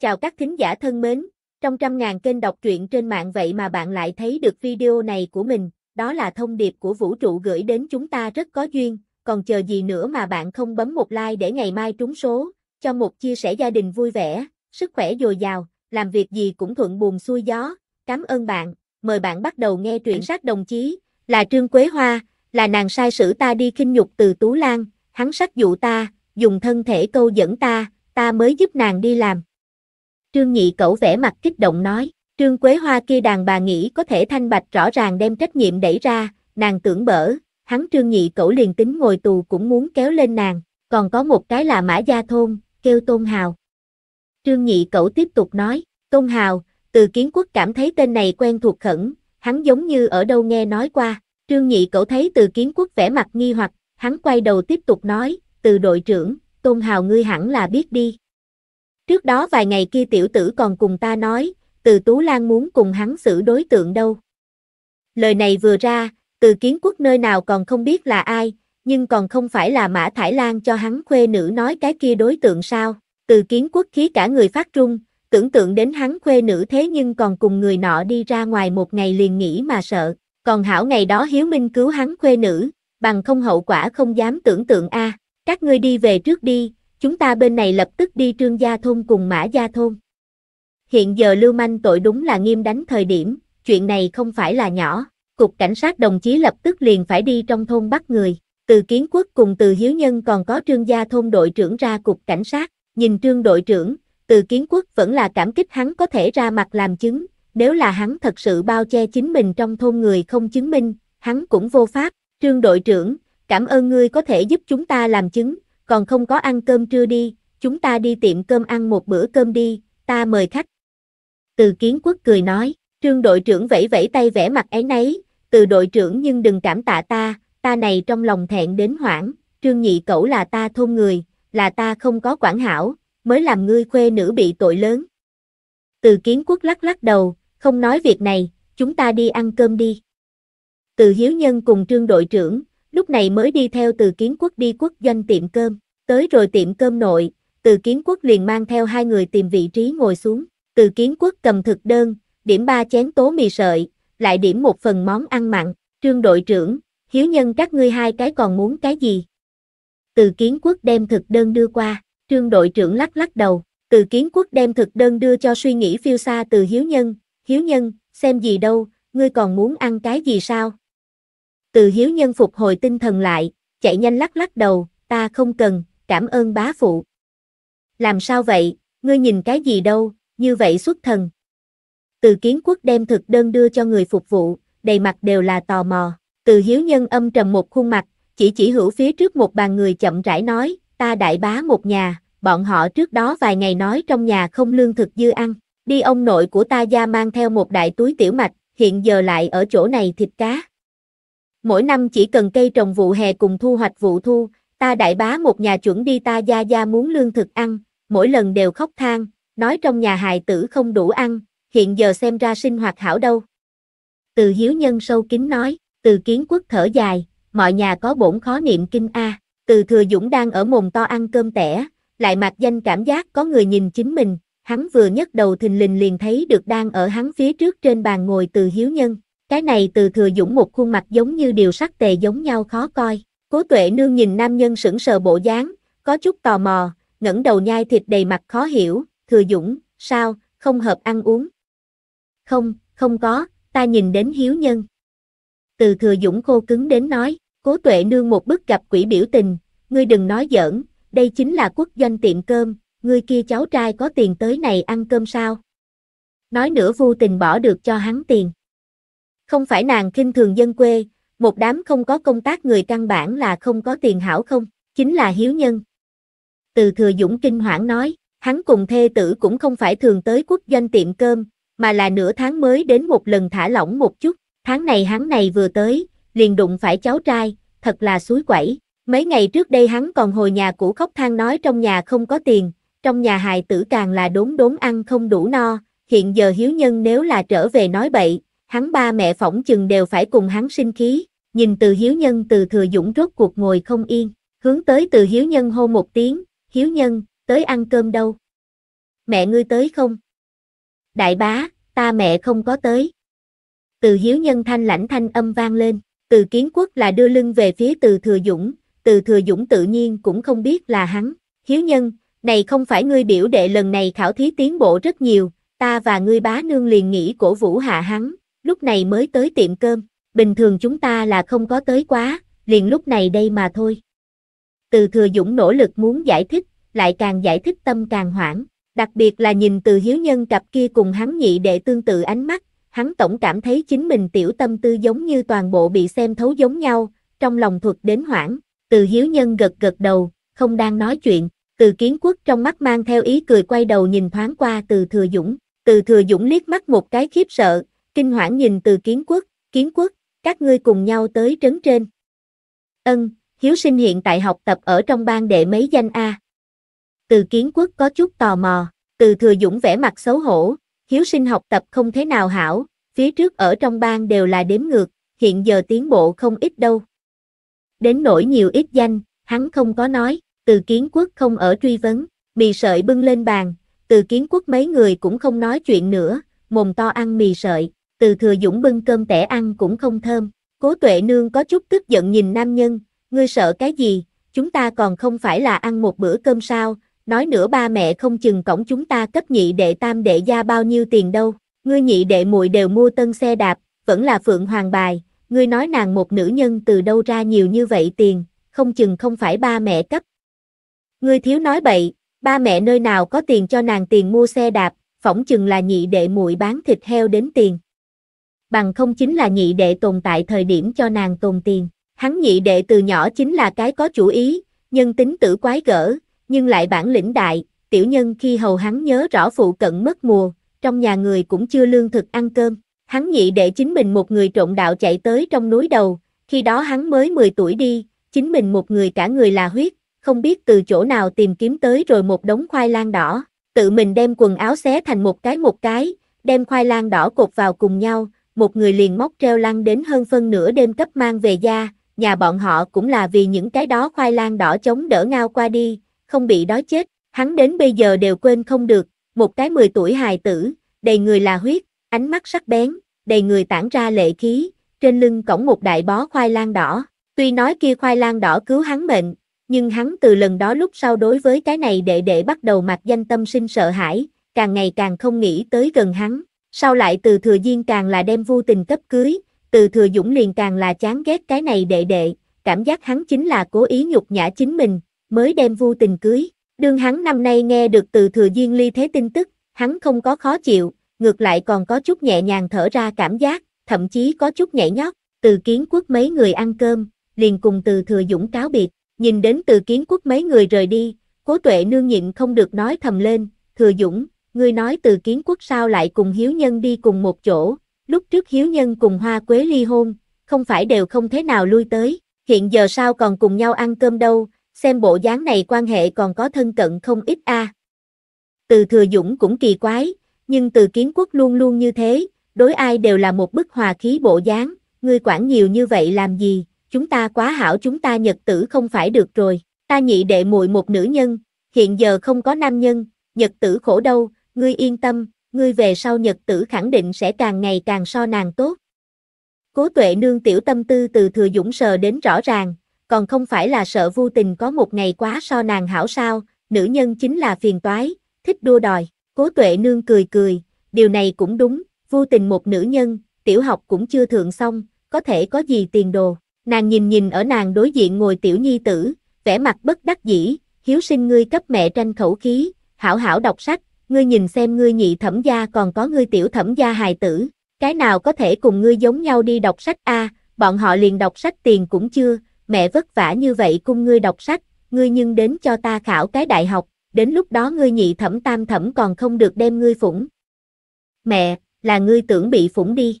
Chào các thính giả thân mến, trong trăm ngàn kênh đọc truyện trên mạng vậy mà bạn lại thấy được video này của mình, đó là thông điệp của vũ trụ gửi đến chúng ta rất có duyên, còn chờ gì nữa mà bạn không bấm một like để ngày mai trúng số, cho một chia sẻ gia đình vui vẻ, sức khỏe dồi dào, làm việc gì cũng thuận buồm xuôi gió, cảm ơn bạn, mời bạn bắt đầu nghe truyện sát đồng chí, là Trương Quế Hoa, là nàng sai sử ta đi khinh nhục từ Tú Lan, hắn sát dụ ta, dùng thân thể câu dẫn ta, ta mới giúp nàng đi làm. Trương Nhị Cẩu vẻ mặt kích động nói, Trương Quế Hoa kia đàn bà nghĩ có thể thanh bạch rõ ràng đem trách nhiệm đẩy ra, nàng tưởng bở, hắn Trương Nhị Cẩu liền tính ngồi tù cũng muốn kéo lên nàng, còn có một cái là Mã Gia Thôn, kêu Tôn Hào. Trương Nhị Cẩu tiếp tục nói, Tôn Hào, từ kiến quốc cảm thấy tên này quen thuộc khẩn, hắn giống như ở đâu nghe nói qua, Trương Nhị Cẩu thấy từ kiến quốc vẻ mặt nghi hoặc, hắn quay đầu tiếp tục nói, từ đội trưởng, Tôn Hào ngươi hẳn là biết đi, Trước đó vài ngày kia tiểu tử còn cùng ta nói, từ Tú Lan muốn cùng hắn xử đối tượng đâu. Lời này vừa ra, từ kiến quốc nơi nào còn không biết là ai, nhưng còn không phải là Mã Thải Lan cho hắn khuê nữ nói cái kia đối tượng sao. Từ kiến quốc khí cả người phát trung, tưởng tượng đến hắn khuê nữ thế nhưng còn cùng người nọ đi ra ngoài một ngày liền nghĩ mà sợ. Còn hảo ngày đó Hiếu Minh cứu hắn khuê nữ, bằng không hậu quả không dám tưởng tượng a các ngươi đi về trước đi, chúng ta bên này lập tức đi trương gia thôn cùng mã gia thôn. Hiện giờ lưu manh tội đúng là nghiêm đánh thời điểm, chuyện này không phải là nhỏ, cục cảnh sát đồng chí lập tức liền phải đi trong thôn bắt người. Từ kiến quốc cùng từ hiếu nhân còn có trương gia thôn đội trưởng ra cục cảnh sát, nhìn trương đội trưởng, từ kiến quốc vẫn là cảm kích hắn có thể ra mặt làm chứng, nếu là hắn thật sự bao che chính mình trong thôn người không chứng minh, hắn cũng vô pháp, trương đội trưởng, cảm ơn ngươi có thể giúp chúng ta làm chứng, còn không có ăn cơm trưa đi, chúng ta đi tiệm cơm ăn một bữa cơm đi, ta mời khách. Từ kiến quốc cười nói, trương đội trưởng vẫy vẫy tay vẽ mặt ấy nấy, từ đội trưởng nhưng đừng cảm tạ ta, ta này trong lòng thẹn đến hoảng, trương nhị cẩu là ta thôn người, là ta không có quản hảo, mới làm ngươi khuê nữ bị tội lớn. Từ kiến quốc lắc lắc đầu, không nói việc này, chúng ta đi ăn cơm đi. Từ hiếu nhân cùng trương đội trưởng, lúc này mới đi theo từ kiến quốc đi quốc doanh tiệm cơm, tới rồi tiệm cơm nội, từ kiến quốc liền mang theo hai người tìm vị trí ngồi xuống, từ kiến quốc cầm thực đơn, điểm ba chén tố mì sợi, lại điểm một phần món ăn mặn, trương đội trưởng, hiếu nhân các ngươi hai cái còn muốn cái gì? Từ kiến quốc đem thực đơn đưa qua, trương đội trưởng lắc lắc đầu, từ kiến quốc đem thực đơn đưa cho suy nghĩ phiêu xa từ hiếu nhân, hiếu nhân, xem gì đâu, ngươi còn muốn ăn cái gì sao? Từ hiếu nhân phục hồi tinh thần lại, chạy nhanh lắc lắc đầu, ta không cần, cảm ơn bá phụ. Làm sao vậy, ngươi nhìn cái gì đâu, như vậy xuất thần. Từ kiến quốc đem thực đơn đưa cho người phục vụ, đầy mặt đều là tò mò. Từ hiếu nhân âm trầm một khuôn mặt, chỉ chỉ hữu phía trước một bàn người chậm rãi nói, ta đại bá một nhà, bọn họ trước đó vài ngày nói trong nhà không lương thực dư ăn. Đi ông nội của ta ra mang theo một đại túi tiểu mạch, hiện giờ lại ở chỗ này thịt cá. Mỗi năm chỉ cần cây trồng vụ hè cùng thu hoạch vụ thu, ta đại bá một nhà chuẩn đi ta gia gia muốn lương thực ăn, mỗi lần đều khóc than, nói trong nhà hài tử không đủ ăn, hiện giờ xem ra sinh hoạt hảo đâu. Từ hiếu nhân sâu kín nói, từ kiến quốc thở dài, mọi nhà có bổn khó niệm kinh A, từ thừa dũng đang ở mồm to ăn cơm tẻ, lại mặc danh cảm giác có người nhìn chính mình, hắn vừa nhấc đầu thình lình liền thấy được đang ở hắn phía trước trên bàn ngồi từ hiếu nhân. Cái này từ thừa dũng một khuôn mặt giống như điều sắc tề giống nhau khó coi. Cố tuệ nương nhìn nam nhân sững sờ bộ dáng, có chút tò mò, ngẩng đầu nhai thịt đầy mặt khó hiểu, thừa dũng, sao, không hợp ăn uống. Không, không có, ta nhìn đến hiếu nhân. Từ thừa dũng khô cứng đến nói, cố tuệ nương một bức gặp quỷ biểu tình, ngươi đừng nói giỡn, đây chính là quốc doanh tiệm cơm, ngươi kia cháu trai có tiền tới này ăn cơm sao. Nói nữa vô tình bỏ được cho hắn tiền. Không phải nàng kinh thường dân quê, một đám không có công tác người căn bản là không có tiền hảo không, chính là hiếu nhân. Từ thừa dũng kinh hoảng nói, hắn cùng thê tử cũng không phải thường tới quốc doanh tiệm cơm, mà là nửa tháng mới đến một lần thả lỏng một chút, tháng này hắn này vừa tới, liền đụng phải cháu trai, thật là suối quẩy. Mấy ngày trước đây hắn còn hồi nhà cũ khóc than nói trong nhà không có tiền, trong nhà hài tử càng là đốn đốn ăn không đủ no, hiện giờ hiếu nhân nếu là trở về nói bậy, hắn ba mẹ phỏng chừng đều phải cùng hắn sinh khí, nhìn từ hiếu nhân từ thừa dũng rốt cuộc ngồi không yên, hướng tới từ hiếu nhân hô một tiếng, hiếu nhân, tới ăn cơm đâu? Mẹ ngươi tới không? Đại bá, ta mẹ không có tới. Từ hiếu nhân thanh lãnh thanh âm vang lên, từ kiến quốc là đưa lưng về phía từ thừa dũng, từ thừa dũng tự nhiên cũng không biết là hắn, hiếu nhân, này không phải ngươi biểu đệ lần này khảo thí tiến bộ rất nhiều, ta và ngươi bá nương liền nghĩ cổ vũ hạ hắn, lúc này mới tới tiệm cơm, bình thường chúng ta là không có tới quá, liền lúc này đây mà thôi. Từ thừa dũng nỗ lực muốn giải thích, lại càng giải thích tâm càng hoảng, đặc biệt là nhìn từ hiếu nhân cặp kia cùng hắn nhị đệ tương tự ánh mắt, hắn tổng cảm thấy chính mình tiểu tâm tư giống như toàn bộ bị xem thấu giống nhau, trong lòng thuật đến hoảng, từ hiếu nhân gật gật đầu, không đang nói chuyện, từ kiến quốc trong mắt mang theo ý cười quay đầu nhìn thoáng qua từ thừa dũng, từ thừa dũng liếc mắt một cái khiếp sợ, kinh hoảng nhìn từ kiến quốc, kiến quốc, các ngươi cùng nhau tới trấn trên. Ân, hiếu sinh hiện tại học tập ở trong ban đệ mấy danh A. Từ kiến quốc có chút tò mò, từ thừa dũng vẻ mặt xấu hổ, hiếu sinh học tập không thế nào hảo, phía trước ở trong ban đều là đếm ngược, hiện giờ tiến bộ không ít đâu. Đến nỗi nhiều ít danh, hắn không có nói, từ kiến quốc không ở truy vấn, mì sợi bưng lên bàn, từ kiến quốc mấy người cũng không nói chuyện nữa, mồm to ăn mì sợi từ thừa dũng bưng cơm tẻ ăn cũng không thơm. Cố tuệ nương có chút tức giận nhìn nam nhân, ngươi sợ cái gì, chúng ta còn không phải là ăn một bữa cơm sao, nói nữa ba mẹ không chừng cổng chúng ta cấp nhị đệ tam đệ gia bao nhiêu tiền đâu, ngươi nhị đệ muội đều mua tân xe đạp, vẫn là phượng hoàng bài, ngươi nói nàng một nữ nhân từ đâu ra nhiều như vậy tiền, không chừng không phải ba mẹ cấp. Ngươi thiếu nói bậy, ba mẹ nơi nào có tiền cho nàng tiền mua xe đạp, phỏng chừng là nhị đệ muội bán thịt heo đến tiền bằng không chính là nhị đệ tồn tại thời điểm cho nàng tồn tiền. Hắn nhị đệ từ nhỏ chính là cái có chủ ý, nhân tính tử quái gở, nhưng lại bản lĩnh đại, tiểu nhân khi hầu hắn nhớ rõ phụ cận mất mùa, trong nhà người cũng chưa lương thực ăn cơm. Hắn nhị đệ chính mình một người trộn đạo chạy tới trong núi đầu, khi đó hắn mới 10 tuổi đi, chính mình một người cả người là huyết, không biết từ chỗ nào tìm kiếm tới rồi một đống khoai lang đỏ, tự mình đem quần áo xé thành một cái một cái, đem khoai lang đỏ cột vào cùng nhau, một người liền móc treo lăng đến hơn phân nửa đêm cấp mang về gia, nhà bọn họ cũng là vì những cái đó khoai lang đỏ chống đỡ ngao qua đi, không bị đói chết, hắn đến bây giờ đều quên không được, một cái 10 tuổi hài tử, đầy người là huyết, ánh mắt sắc bén, đầy người tản ra lệ khí, trên lưng cổng một đại bó khoai lang đỏ, tuy nói kia khoai lang đỏ cứu hắn mệnh, nhưng hắn từ lần đó lúc sau đối với cái này đệ đệ bắt đầu mặt danh tâm sinh sợ hãi, càng ngày càng không nghĩ tới gần hắn, sau lại từ thừa duyên càng là đem vu tình cấp cưới, từ thừa dũng liền càng là chán ghét cái này đệ đệ, cảm giác hắn chính là cố ý nhục nhã chính mình, mới đem vu tình cưới. Đương hắn năm nay nghe được từ thừa duyên ly thế tin tức, hắn không có khó chịu, ngược lại còn có chút nhẹ nhàng thở ra cảm giác, thậm chí có chút nhảy nhót, từ kiến quốc mấy người ăn cơm, liền cùng từ thừa dũng cáo biệt, nhìn đến từ kiến quốc mấy người rời đi, cố tuệ nương nhịn không được nói thầm lên, thừa dũng, ngươi nói từ kiến quốc sao lại cùng hiếu nhân đi cùng một chỗ, lúc trước hiếu nhân cùng hoa quế ly hôn, không phải đều không thế nào lui tới, hiện giờ sao còn cùng nhau ăn cơm đâu, xem bộ dáng này quan hệ còn có thân cận không ít a. À. Từ thừa dũng cũng kỳ quái, nhưng từ kiến quốc luôn luôn như thế, đối ai đều là một bức hòa khí bộ dáng, ngươi quản nhiều như vậy làm gì, chúng ta quá hảo chúng ta nhật tử không phải được rồi, ta nhị đệ muội một nữ nhân, hiện giờ không có nam nhân, nhật tử khổ đâu, ngươi yên tâm, ngươi về sau nhật tử khẳng định sẽ càng ngày càng so nàng tốt. Cố tuệ nương tiểu tâm tư từ thừa dũng sờ đến rõ ràng, còn không phải là sợ vô tình có một ngày quá so nàng hảo sao, nữ nhân chính là phiền toái, thích đua đòi, cố tuệ nương cười cười, điều này cũng đúng, vô tình một nữ nhân, tiểu học cũng chưa thượng xong, có thể có gì tiền đồ, nàng nhìn nhìn ở nàng đối diện ngồi tiểu nhi tử, vẻ mặt bất đắc dĩ, hiếu sinh ngươi cấp mẹ tranh khẩu khí, hảo hảo đọc sách, ngươi nhìn xem ngươi nhị thẩm gia còn có ngươi tiểu thẩm gia hài tử, cái nào có thể cùng ngươi giống nhau đi đọc sách a, bọn họ liền đọc sách tiền cũng chưa, mẹ vất vả như vậy cùng ngươi đọc sách, ngươi nhưng đến cho ta khảo cái đại học, đến lúc đó ngươi nhị thẩm tam thẩm còn không được đem ngươi phủng. Mẹ, là ngươi tưởng bị phủng đi.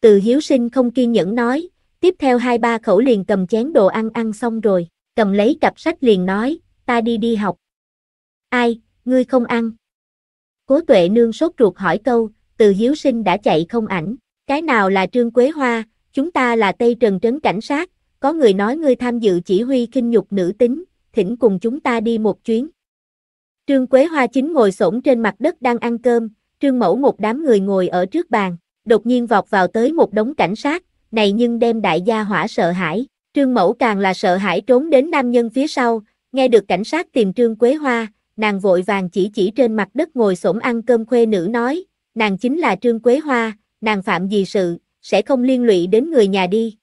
Từ hiếu sinh không kiên nhẫn nói, tiếp theo hai ba khẩu liền cầm chén đồ ăn ăn xong rồi, cầm lấy cặp sách liền nói, ta đi đi học. Ai, ngươi không ăn. Cố tuệ nương sốt ruột hỏi câu, từ hiếu sinh đã chạy không ảnh, cái nào là Trương Quế Hoa, chúng ta là Tây Trần Trấn Cảnh sát, có người nói ngươi tham dự chỉ huy kinh nhục nữ tính, thỉnh cùng chúng ta đi một chuyến. Trương Quế Hoa chính ngồi xổm trên mặt đất đang ăn cơm, Trương Mẫu một đám người ngồi ở trước bàn, đột nhiên vọt vào tới một đống cảnh sát, này nhưng đem đại gia hỏa sợ hãi, Trương Mẫu càng là sợ hãi trốn đến nam nhân phía sau, nghe được cảnh sát tìm Trương Quế Hoa, nàng vội vàng chỉ chỉ trên mặt đất ngồi xổm ăn cơm khuê nữ nói, nàng chính là Trương Quế Hoa, nàng phạm gì sự, sẽ không liên lụy đến người nhà đi.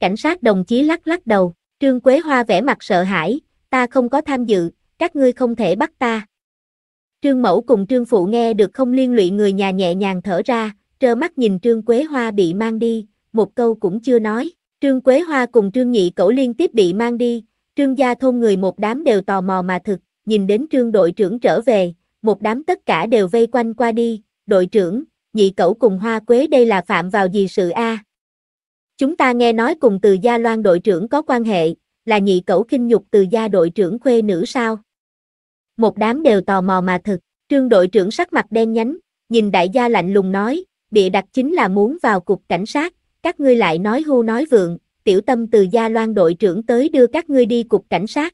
Cảnh sát đồng chí lắc lắc đầu, Trương Quế Hoa vẻ mặt sợ hãi, ta không có tham dự, các ngươi không thể bắt ta. Trương Mẫu cùng Trương Phụ nghe được không liên lụy người nhà nhẹ nhàng thở ra, trơ mắt nhìn Trương Quế Hoa bị mang đi, một câu cũng chưa nói. Trương Quế Hoa cùng Trương Nhị Cẩu liên tiếp bị mang đi, Trương gia thôn người một đám đều tò mò mà thực, nhìn đến trương đội trưởng trở về, một đám tất cả đều vây quanh qua đi, đội trưởng, nhị cẩu cùng hoa quế đây là phạm vào gì sự a? Chúng ta nghe nói cùng từ gia loan đội trưởng có quan hệ, là nhị cẩu kinh nhục từ gia đội trưởng khuê nữ sao? Một đám đều tò mò mà thực, trương đội trưởng sắc mặt đen nhánh, nhìn đại gia lạnh lùng nói, bịa đặt chính là muốn vào cục cảnh sát, các ngươi lại nói hưu nói vượng, tiểu tâm từ gia loan đội trưởng tới đưa các ngươi đi cục cảnh sát.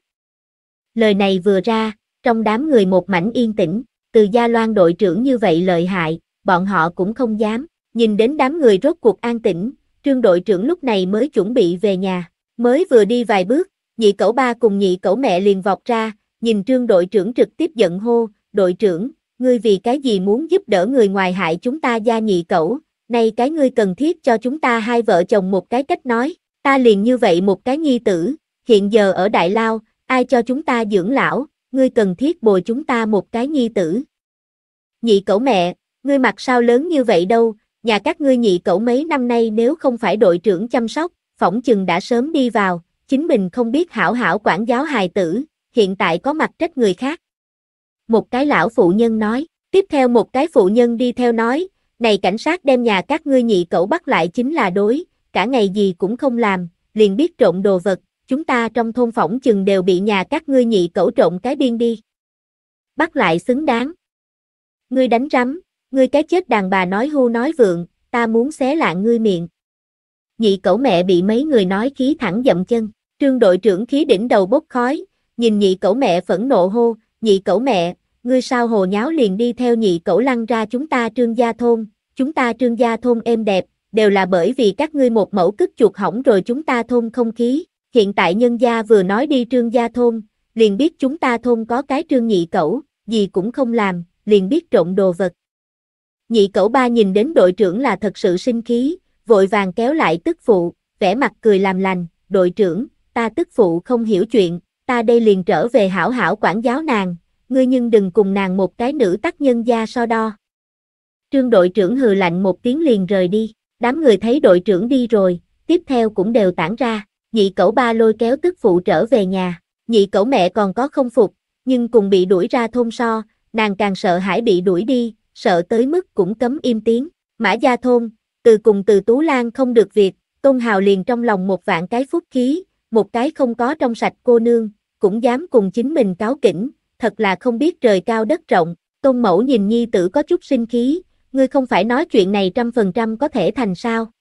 Lời này vừa ra, trong đám người một mảnh yên tĩnh, từ gia loan đội trưởng như vậy lợi hại, bọn họ cũng không dám, nhìn đến đám người rốt cuộc an tĩnh, trương đội trưởng lúc này mới chuẩn bị về nhà, mới vừa đi vài bước, nhị cẩu ba cùng nhị cẩu mẹ liền vọt ra, nhìn trương đội trưởng trực tiếp giận hô, đội trưởng, ngươi vì cái gì muốn giúp đỡ người ngoài hại chúng ta gia nhị cẩu, nay cái ngươi cần thiết cho chúng ta hai vợ chồng một cái cách nói, ta liền như vậy một cái nghi tử, hiện giờ ở Đại Lao, ai cho chúng ta dưỡng lão, ngươi cần thiết bồi chúng ta một cái nhi tử. Nhị cậu mẹ, ngươi mặt sao lớn như vậy đâu, nhà các ngươi nhị cậu mấy năm nay nếu không phải đội trưởng chăm sóc, phỏng chừng đã sớm đi vào, chính mình không biết hảo hảo quản giáo hài tử, hiện tại có mặt trách người khác. Một cái lão phụ nhân nói, tiếp theo một cái phụ nhân đi theo nói, này cảnh sát đem nhà các ngươi nhị cậu bắt lại chính là đối, cả ngày gì cũng không làm, liền biết trộm đồ vật, chúng ta trong thôn phỏng chừng đều bị nhà các ngươi nhị cẩu trộn cái biên đi. Bắt lại xứng đáng. Ngươi đánh rắm, ngươi cái chết đàn bà nói hưu nói vượng, ta muốn xé lạng ngươi miệng. Nhị cẩu mẹ bị mấy người nói khí thẳng dậm chân, trương đội trưởng khí đỉnh đầu bốc khói, nhìn nhị cẩu mẹ phẫn nộ hô, nhị cẩu mẹ, ngươi sao hồ nháo liền đi theo nhị cẩu lăn ra chúng ta trương gia thôn, chúng ta trương gia thôn êm đẹp, đều là bởi vì các ngươi một mẫu cất chuột hỏng rồi chúng ta thôn không khí, hiện tại nhân gia vừa nói đi trương gia thôn, liền biết chúng ta thôn có cái trương nhị cẩu, gì cũng không làm, liền biết trộn đồ vật. Nhị cẩu ba nhìn đến đội trưởng là thật sự sinh khí, vội vàng kéo lại tức phụ, vẻ mặt cười làm lành, đội trưởng, ta tức phụ không hiểu chuyện, ta đây liền trở về hảo hảo quản giáo nàng, ngươi nhưng đừng cùng nàng một cái nữ tắc nhân gia so đo. Trương đội trưởng hừ lạnh một tiếng liền rời đi, đám người thấy đội trưởng đi rồi, tiếp theo cũng đều tản ra nhị cẩu ba lôi kéo tức phụ trở về nhà, nhị cẩu mẹ còn có không phục, nhưng cùng bị đuổi ra thôn so, nàng càng sợ hãi bị đuổi đi, sợ tới mức cũng cấm im tiếng, mã gia thôn, từ cùng từ Tú Lan không được việc, Tôn Hào liền trong lòng một vạn cái phúc khí, một cái không có trong sạch cô nương, cũng dám cùng chính mình cáo kỉnh, thật là không biết trời cao đất rộng, Tôn Mẫu nhìn nhi tử có chút sinh khí, ngươi không phải nói chuyện này trăm phần trăm có thể thành sao.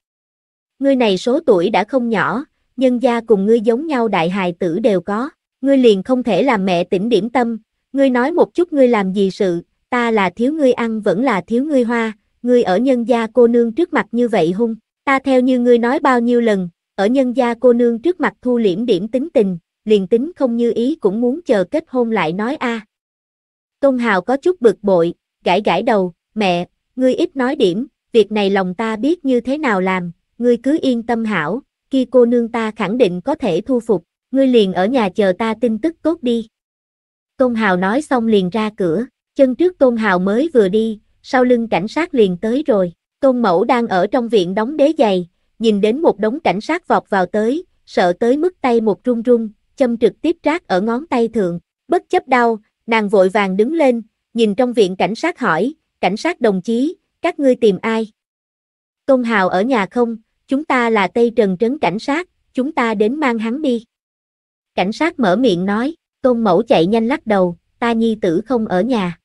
Ngươi này số tuổi đã không nhỏ, nhân gia cùng ngươi giống nhau đại hài tử đều có, ngươi liền không thể làm mẹ tỉnh điểm tâm, ngươi nói một chút ngươi làm gì sự, ta là thiếu ngươi ăn vẫn là thiếu ngươi hoa, ngươi ở nhân gia cô nương trước mặt như vậy hung, ta theo như ngươi nói bao nhiêu lần, ở nhân gia cô nương trước mặt thu liễm điểm tính tình, liền tính không như ý cũng muốn chờ kết hôn lại nói a. Tôn Hào có chút bực bội, gãi gãi đầu, mẹ, ngươi ít nói điểm, việc này lòng ta biết như thế nào làm, ngươi cứ yên tâm hảo, kia cô nương ta khẳng định có thể thu phục, ngươi liền ở nhà chờ ta tin tức tốt đi. Tôn Hào nói xong liền ra cửa, chân trước Tôn Hào mới vừa đi, sau lưng cảnh sát liền tới rồi. Tôn Mẫu đang ở trong viện đóng đế giày, nhìn đến một đống cảnh sát vọt vào tới, sợ tới mức tay một run run, châm trực tiếp rác ở ngón tay thượng, bất chấp đau, nàng vội vàng đứng lên, nhìn trong viện cảnh sát hỏi, cảnh sát đồng chí, các ngươi tìm ai? Tôn Hào ở nhà không, Chúng ta là Tây Trần Trấn cảnh sát, chúng ta đến mang hắn đi. Cảnh sát mở miệng nói, tôn mẫu chạy nhanh lắc đầu, ta nhi tử không ở nhà.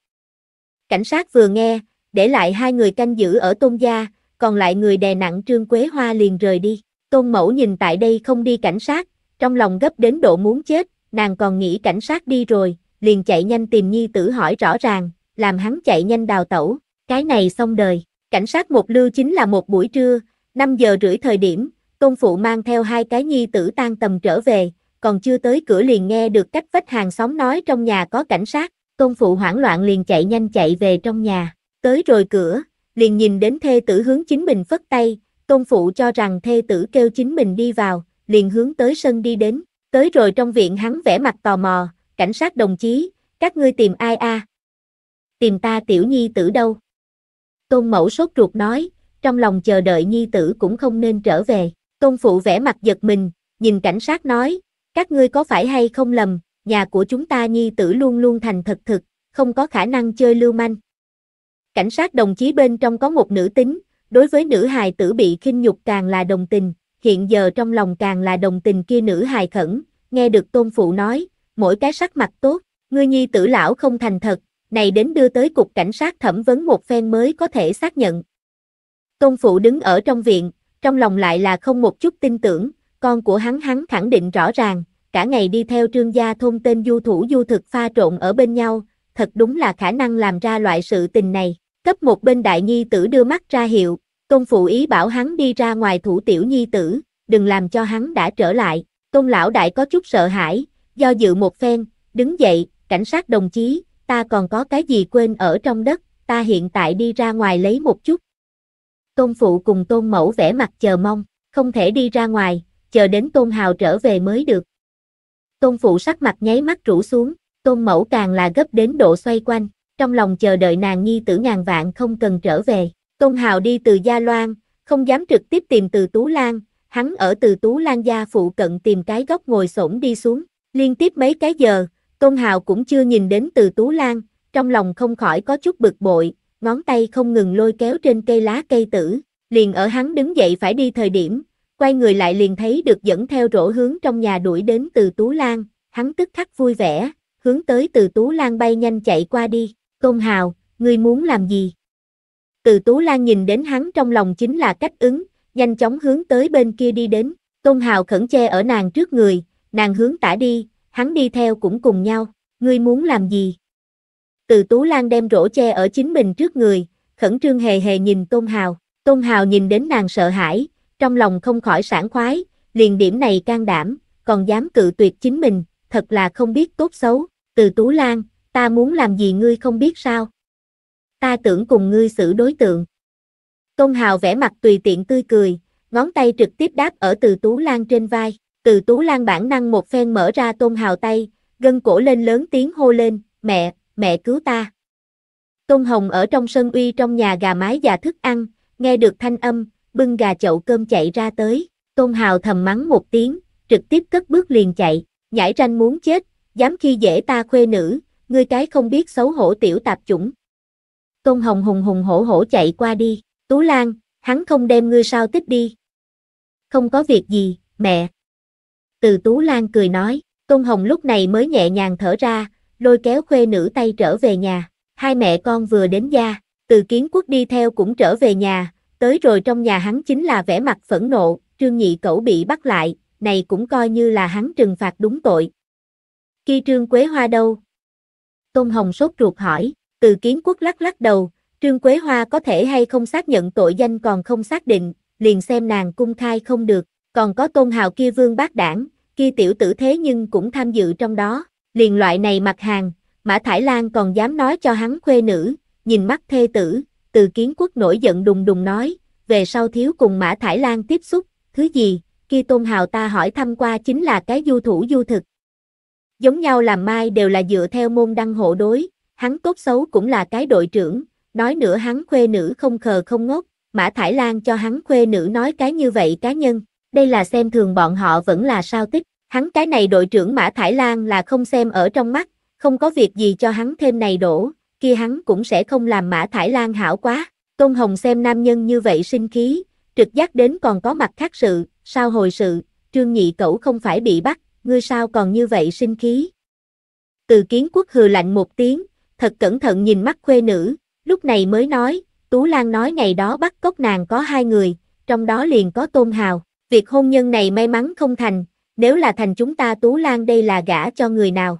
Cảnh sát vừa nghe, để lại hai người canh giữ ở tôn gia, còn lại người đè nặng Trương Quế Hoa liền rời đi. Tôn mẫu nhìn tại đây không đi cảnh sát, trong lòng gấp đến độ muốn chết, nàng còn nghĩ cảnh sát đi rồi, liền chạy nhanh tìm nhi tử hỏi rõ ràng, làm hắn chạy nhanh đào tẩu, cái này xong đời. Cảnh sát một lưu chính là một buổi trưa, 5 giờ rưỡi thời điểm, công phụ mang theo hai cái nhi tử tan tầm trở về, còn chưa tới cửa liền nghe được cách vách hàng xóm nói trong nhà có cảnh sát, công phụ hoảng loạn liền chạy nhanh chạy về trong nhà, tới rồi cửa, liền nhìn đến thê tử hướng chính mình phất tay, công phụ cho rằng thê tử kêu chính mình đi vào, liền hướng tới sân đi đến, tới rồi trong viện hắn vẽ mặt tò mò, cảnh sát đồng chí, các ngươi tìm ai a? Tìm ta tiểu nhi tử đâu? Tôn mẫu sốt ruột nói, trong lòng chờ đợi nhi tử cũng không nên trở về. Công phụ vẽ mặt giật mình, nhìn cảnh sát nói, các ngươi có phải hay không lầm, nhà của chúng ta nhi tử luôn luôn thành thật thực, không có khả năng chơi lưu manh. Cảnh sát đồng chí bên trong có một nữ tính, đối với nữ hài tử bị khinh nhục càng là đồng tình, hiện giờ trong lòng càng là đồng tình kia nữ hài khẩn, nghe được tôn phụ nói, mỗi cái sắc mặt tốt, ngươi nhi tử lão không thành thật, này đến đưa tới cục cảnh sát thẩm vấn một phen mới có thể xác nhận. Công phụ đứng ở trong viện, trong lòng lại là không một chút tin tưởng, con của hắn hắn khẳng định rõ ràng, cả ngày đi theo trương gia thôn tên du thủ du thực pha trộn ở bên nhau, thật đúng là khả năng làm ra loại sự tình này. Cấp một bên đại nhi tử đưa mắt ra hiệu, công phụ ý bảo hắn đi ra ngoài thủ tiểu nhi tử, đừng làm cho hắn đã trở lại. Tôn lão đại có chút sợ hãi, do dự một phen, đứng dậy, cảnh sát đồng chí, ta còn có cái gì quên ở trong đất, ta hiện tại đi ra ngoài lấy một chút, tôn phụ cùng tôn mẫu vẽ mặt chờ mong, không thể đi ra ngoài, chờ đến tôn hào trở về mới được. Tôn phụ sắc mặt nháy mắt rũ xuống, tôn mẫu càng là gấp đến độ xoay quanh, trong lòng chờ đợi nàng nhi tử ngàn vạn không cần trở về. Tôn hào đi từ Gia Loan, không dám trực tiếp tìm từ Tú Lan, hắn ở từ Tú Lan gia phụ cận tìm cái góc ngồi xổm đi xuống, liên tiếp mấy cái giờ, Tôn Hào cũng chưa nhìn đến từ Tú Lan, trong lòng không khỏi có chút bực bội, ngón tay không ngừng lôi kéo trên cây lá cây tử, liền ở hắn đứng dậy phải đi thời điểm, quay người lại liền thấy được dẫn theo rổ hướng trong nhà đuổi đến từ Tú Lan, hắn tức khắc vui vẻ, hướng tới từ Tú Lan bay nhanh chạy qua đi, công hào, ngươi muốn làm gì? Từ Tú Lan nhìn đến hắn trong lòng chính là cách ứng, nhanh chóng hướng tới bên kia đi đến, công hào khẩn che ở nàng trước người, nàng hướng tả đi, hắn đi theo cũng cùng nhau, ngươi muốn làm gì? Từ Tú Lan đem rổ che ở chính mình trước người, khẩn trương hề hề nhìn Tôn Hào. Tôn Hào nhìn đến nàng sợ hãi, trong lòng không khỏi sảng khoái, liền điểm này can đảm, còn dám cự tuyệt chính mình, thật là không biết tốt xấu. Từ Tú Lan, ta muốn làm gì ngươi không biết sao? Ta tưởng cùng ngươi xử đối tượng. Tôn Hào vẽ mặt tùy tiện tươi cười, ngón tay trực tiếp đáp ở Từ Tú Lan trên vai. Từ Tú Lan bản năng một phen mở ra Tôn Hào tay, gân cổ lên lớn tiếng hô lên, mẹ, mẹ cứu ta. Tôn Hồng ở trong sân uy trong nhà gà mái và thức ăn, nghe được thanh âm, bưng gà chậu cơm chạy ra tới, Tôn Hào thầm mắng một tiếng, trực tiếp cất bước liền chạy, nhảy ranh muốn chết, dám khi dễ ta khuê nữ, ngươi cái không biết xấu hổ tiểu tạp chủng. Tôn Hồng hùng hùng hổ hổ chạy qua đi, Tú Lan, hắn không đem ngươi sao tích đi. Không có việc gì, mẹ. Từ Tú Lan cười nói, Tôn Hồng lúc này mới nhẹ nhàng thở ra, lôi kéo khuê nữ tay trở về nhà. Hai mẹ con vừa đến gia, từ kiến quốc đi theo cũng trở về nhà, tới rồi trong nhà hắn chính là vẻ mặt phẫn nộ, trương nhị cẩu bị bắt lại, này cũng coi như là hắn trừng phạt đúng tội. Khi trương quế hoa đâu? Tôn Hồng sốt ruột hỏi, từ kiến quốc lắc lắc đầu, trương quế hoa có thể hay không xác nhận tội danh còn không xác định, liền xem nàng cung khai không được, còn có tôn hào kia vương bác đảng, kia tiểu tử thế nhưng cũng tham dự trong đó, liền loại này mặt hàng, Mã Thải Lan còn dám nói cho hắn khuê nữ, nhìn mắt thê tử, từ kiến quốc nổi giận đùng đùng nói, về sau thiếu cùng Mã Thải Lan tiếp xúc, thứ gì, khi Tôn Hào ta hỏi thăm qua chính là cái du thủ du thực. Giống nhau làm mai đều là dựa theo môn đăng hộ đối, hắn tốt xấu cũng là cái đội trưởng, nói nữa hắn khuê nữ không khờ không ngốc, Mã Thải Lan cho hắn khuê nữ nói cái như vậy cá nhân, đây là xem thường bọn họ vẫn là sao tích. Hắn cái này đội trưởng Mã Thải Lan là không xem ở trong mắt, không có việc gì cho hắn thêm này đổ, kia hắn cũng sẽ không làm Mã Thải Lan hảo quá. Tôn Hồng xem nam nhân như vậy sinh khí, trực giác đến còn có mặt khác sự, sao hồi sự, trương nhị cẩu không phải bị bắt, ngươi sao còn như vậy sinh khí. Từ kiến quốc hừ lạnh một tiếng, thật cẩn thận nhìn mắt khuê nữ, lúc này mới nói, Tú Lan nói ngày đó bắt cóc nàng có hai người, trong đó liền có Tôn Hào, việc hôn nhân này may mắn không thành, nếu là thành chúng ta Tú Lan đây là gả cho người nào.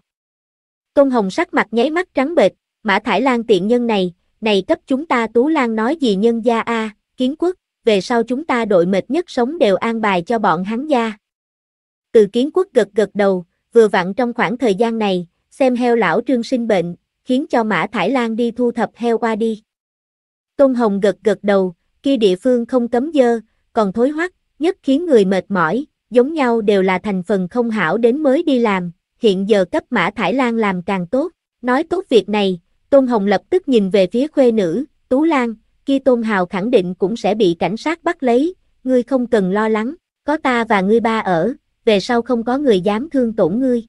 Công hồng sắc mặt nháy mắt trắng bệch, Mã Thải Lan tiện nhân này, này cấp chúng ta Tú Lan nói gì nhân gia a, kiến quốc, về sau chúng ta đội mệt nhất sống đều an bài cho bọn hắn gia. Từ kiến quốc gật gật đầu, vừa vặn trong khoảng thời gian này, xem heo lão trương sinh bệnh, khiến cho Mã Thải Lan đi thu thập heo qua đi. Tôn Hồng gật gật đầu, kia địa phương không cấm dơ, còn thối hoắc, nhất khiến người mệt mỏi, giống nhau đều là thành phần không hảo đến mới đi làm, hiện giờ cấp Mã Thải Lan làm càng tốt. Nói tốt việc này, Tôn Hồng lập tức nhìn về phía khuê nữ, Tú Lan, kia Tôn Hào khẳng định cũng sẽ bị cảnh sát bắt lấy, ngươi không cần lo lắng, có ta và ngươi ba ở, về sau không có người dám thương tổn ngươi.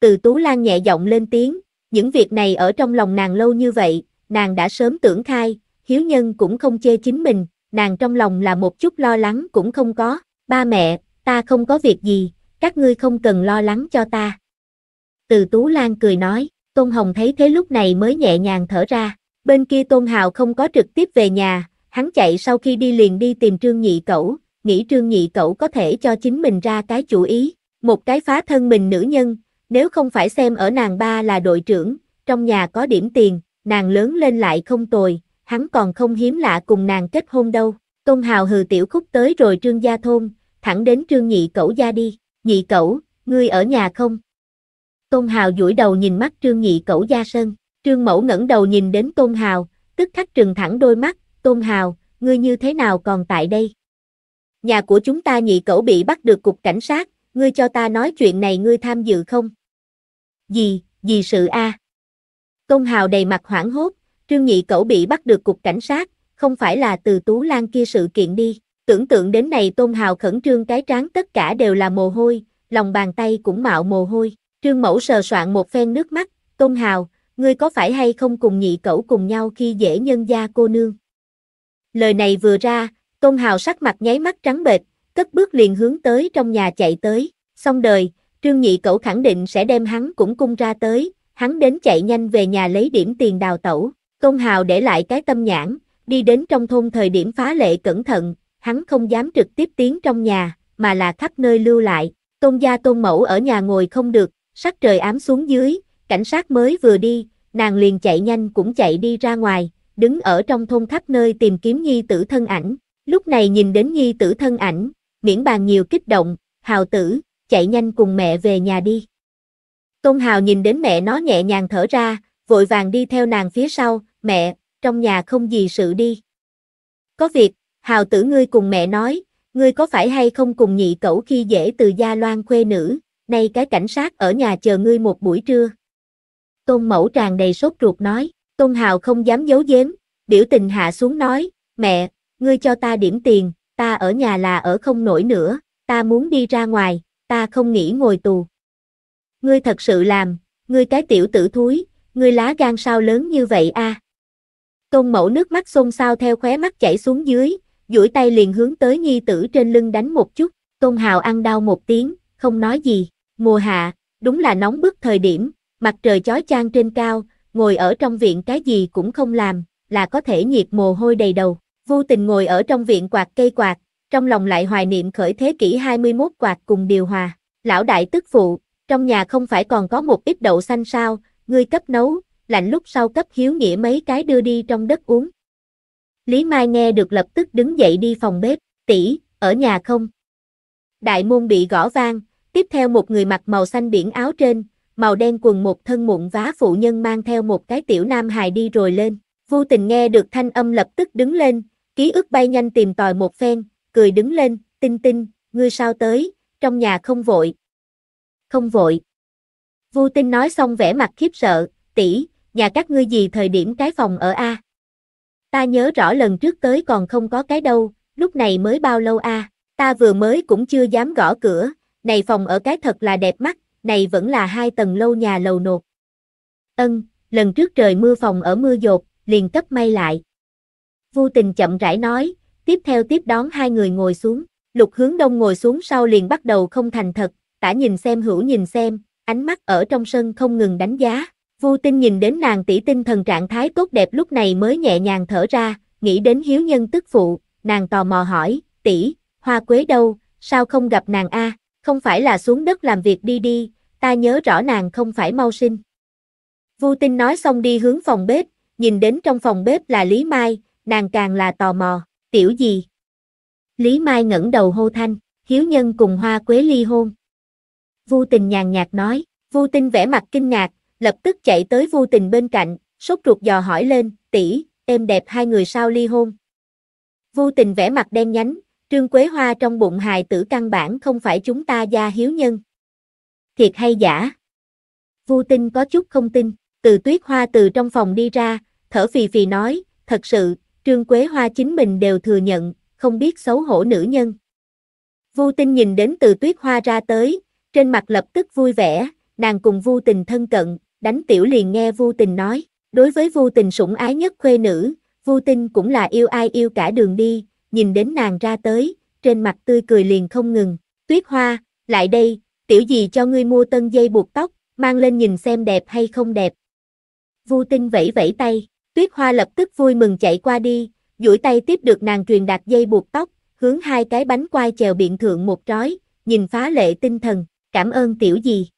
Từ Tú Lan nhẹ giọng lên tiếng, những việc này ở trong lòng nàng lâu như vậy, nàng đã sớm tưởng khai, hiếu nhân cũng không chê chính mình, nàng trong lòng là một chút lo lắng cũng không có, ba mẹ, ta không có việc gì, các ngươi không cần lo lắng cho ta. Từ Tú Lan cười nói, Tôn Hồng thấy thế lúc này mới nhẹ nhàng thở ra, bên kia Tôn Hào không có trực tiếp về nhà, hắn chạy sau khi đi liền đi tìm Trương Nhị Cẩu, nghĩ Trương Nhị Cẩu có thể cho chính mình ra cái chủ ý, một cái phá thân mình nữ nhân, nếu không phải xem ở nàng ba là đội trưởng, trong nhà có điểm tiền, nàng lớn lên lại không tồi, hắn còn không hiếm lạ cùng nàng kết hôn đâu. Tôn Hào hừ tiểu khúc tới rồi Trương Gia Thôn, thẳng đến trương nhị cẩu gia đi, nhị cẩu, ngươi ở nhà không? Tôn Hào duỗi đầu nhìn mắt trương nhị cẩu gia sơn, trương mẫu ngẩng đầu nhìn đến Tôn Hào, tức khắc trừng thẳng đôi mắt, Tôn Hào, ngươi như thế nào còn tại đây? Nhà của chúng ta nhị cẩu bị bắt được cục cảnh sát, ngươi cho ta nói chuyện này ngươi tham dự không? Gì, gì sự a? À? Tôn Hào đầy mặt hoảng hốt, Trương Nhị Cẩu bị bắt được cục cảnh sát, không phải là từ Tú Lan kia sự kiện đi. Tưởng tượng đến này Tôn Hào khẩn trương cái trán tất cả đều là mồ hôi, lòng bàn tay cũng mạo mồ hôi. Trương Mẫu sờ soạn một phen nước mắt, Tôn Hào, ngươi có phải hay không cùng nhị cẩu cùng nhau khi dễ nhân gia cô nương? Lời này vừa ra, Tôn Hào sắc mặt nháy mắt trắng bệch, cất bước liền hướng tới trong nhà chạy tới, xong đời, Trương Nhị Cẩu khẳng định sẽ đem hắn cũng cung ra tới, hắn đến chạy nhanh về nhà lấy điểm tiền đào tẩu, Tôn Hào để lại cái tâm nhãn, đi đến trong thôn thời điểm phá lệ cẩn thận, hắn không dám trực tiếp tiến trong nhà, mà là khắp nơi lưu lại, tôn gia tôn mẫu ở nhà ngồi không được, sắc trời ám xuống dưới, cảnh sát mới vừa đi, nàng liền chạy nhanh cũng chạy đi ra ngoài, đứng ở trong thôn khắp nơi tìm kiếm nhi tử thân ảnh, lúc này nhìn đến nhi tử thân ảnh, miễn bàn nhiều kích động, hào tử, chạy nhanh cùng mẹ về nhà đi. Tôn Hào nhìn đến mẹ nó nhẹ nhàng thở ra, vội vàng đi theo nàng phía sau, mẹ, trong nhà không gì sự đi. Có việc, Hào tử ngươi cùng mẹ nói, ngươi có phải hay không cùng nhị cẩu khi dễ từ gia loan khuê nữ, nay cái cảnh sát ở nhà chờ ngươi một buổi trưa. Tôn mẫu tràn đầy sốt ruột nói, Tôn Hào không dám giấu giếm, biểu tình hạ xuống nói, mẹ, ngươi cho ta điểm tiền, ta ở nhà là ở không nổi nữa, ta muốn đi ra ngoài, ta không nghĩ ngồi tù. Ngươi thật sự làm, ngươi cái tiểu tử thúi, ngươi lá gan sao lớn như vậy a? À? Tôn mẫu nước mắt xôn xao theo khóe mắt chảy xuống dưới, duỗi tay liền hướng tới nhi tử trên lưng đánh một chút, Tôn Hào ăn đau một tiếng, không nói gì, mùa hạ, đúng là nóng bức thời điểm, mặt trời chói chang trên cao, ngồi ở trong viện cái gì cũng không làm, là có thể nhiệt mồ hôi đầy đầu, vô tình ngồi ở trong viện quạt cây quạt, trong lòng lại hoài niệm khởi thế kỷ 21 quạt cùng điều hòa, lão đại tức phụ, trong nhà không phải còn có một ít đậu xanh sao, ngươi cấp nấu, lạnh lúc sau cấp hiếu nghĩa mấy cái đưa đi trong đất uống, Lý Mai nghe được lập tức đứng dậy đi phòng bếp, tỷ, ở nhà không? Đại môn bị gõ vang, tiếp theo một người mặc màu xanh biển áo trên, màu đen quần một thân mụn vá phụ nhân mang theo một cái tiểu nam hài đi rồi lên. Vô tình nghe được thanh âm lập tức đứng lên, ký ức bay nhanh tìm tòi một phen, cười đứng lên, tinh tinh, ngươi sao tới, trong nhà không vội. Không vội. Vô tinh nói xong vẻ mặt khiếp sợ, tỷ, nhà các ngươi gì thời điểm cái phòng ở A. Ta nhớ rõ lần trước tới còn không có cái đâu, lúc này mới bao lâu a? À? Ta vừa mới cũng chưa dám gõ cửa, này phòng ở cái thật là đẹp mắt, này vẫn là hai tầng lâu nhà lầu nột. Ân, lần trước trời mưa phòng ở mưa dột, liền cấp may lại. Vô tình chậm rãi nói, tiếp theo tiếp đón hai người ngồi xuống, lục hướng đông ngồi xuống sau liền bắt đầu không thành thật, tả nhìn xem hữu nhìn xem, ánh mắt ở trong sân không ngừng đánh giá, Vu Tinh nhìn đến nàng tỷ tinh thần trạng thái tốt đẹp lúc này mới nhẹ nhàng thở ra, nghĩ đến hiếu nhân tức phụ, nàng tò mò hỏi, tỷ, hoa quế đâu, sao không gặp nàng a? không phải là xuống đất làm việc đi đi, ta nhớ rõ nàng không phải mau sinh. Vu Tinh nói xong đi hướng phòng bếp, nhìn đến trong phòng bếp là Lý Mai, nàng càng là tò mò, tiểu gì? Lý Mai ngẩng đầu hô thanh, hiếu nhân cùng hoa quế ly hôn. Vu Tinh nhàn nhạt nói, Vu Tinh vẻ mặt kinh ngạc, lập tức chạy tới vô tình bên cạnh, sốt ruột dò hỏi lên, tỷ, em đẹp hai người sao ly hôn. Vô tình vẽ mặt đen nhánh, Trương Quế Hoa trong bụng hài tử căn bản không phải chúng ta gia hiếu nhân. Thiệt hay giả? Vô tình có chút không tin, từ tuyết hoa từ trong phòng đi ra, thở phì phì nói, thật sự, Trương Quế Hoa chính mình đều thừa nhận, không biết xấu hổ nữ nhân. Vô tình nhìn đến từ tuyết hoa ra tới, trên mặt lập tức vui vẻ, nàng cùng Vu Tình thân cận, đánh tiểu liền nghe Vu Tình nói, đối với Vu Tình sủng ái nhất khuê nữ, Vu Tình cũng là yêu ai yêu cả đường đi, nhìn đến nàng ra tới, trên mặt tươi cười liền không ngừng, Tuyết Hoa, lại đây, tiểu gì cho ngươi mua tân dây buộc tóc, mang lên nhìn xem đẹp hay không đẹp. Vu Tinh vẫy vẫy tay, Tuyết Hoa lập tức vui mừng chạy qua đi, duỗi tay tiếp được nàng truyền đạt dây buộc tóc, hướng hai cái bánh quai chèo biện thượng một trói, nhìn phá lệ tinh thần, cảm ơn tiểu gì.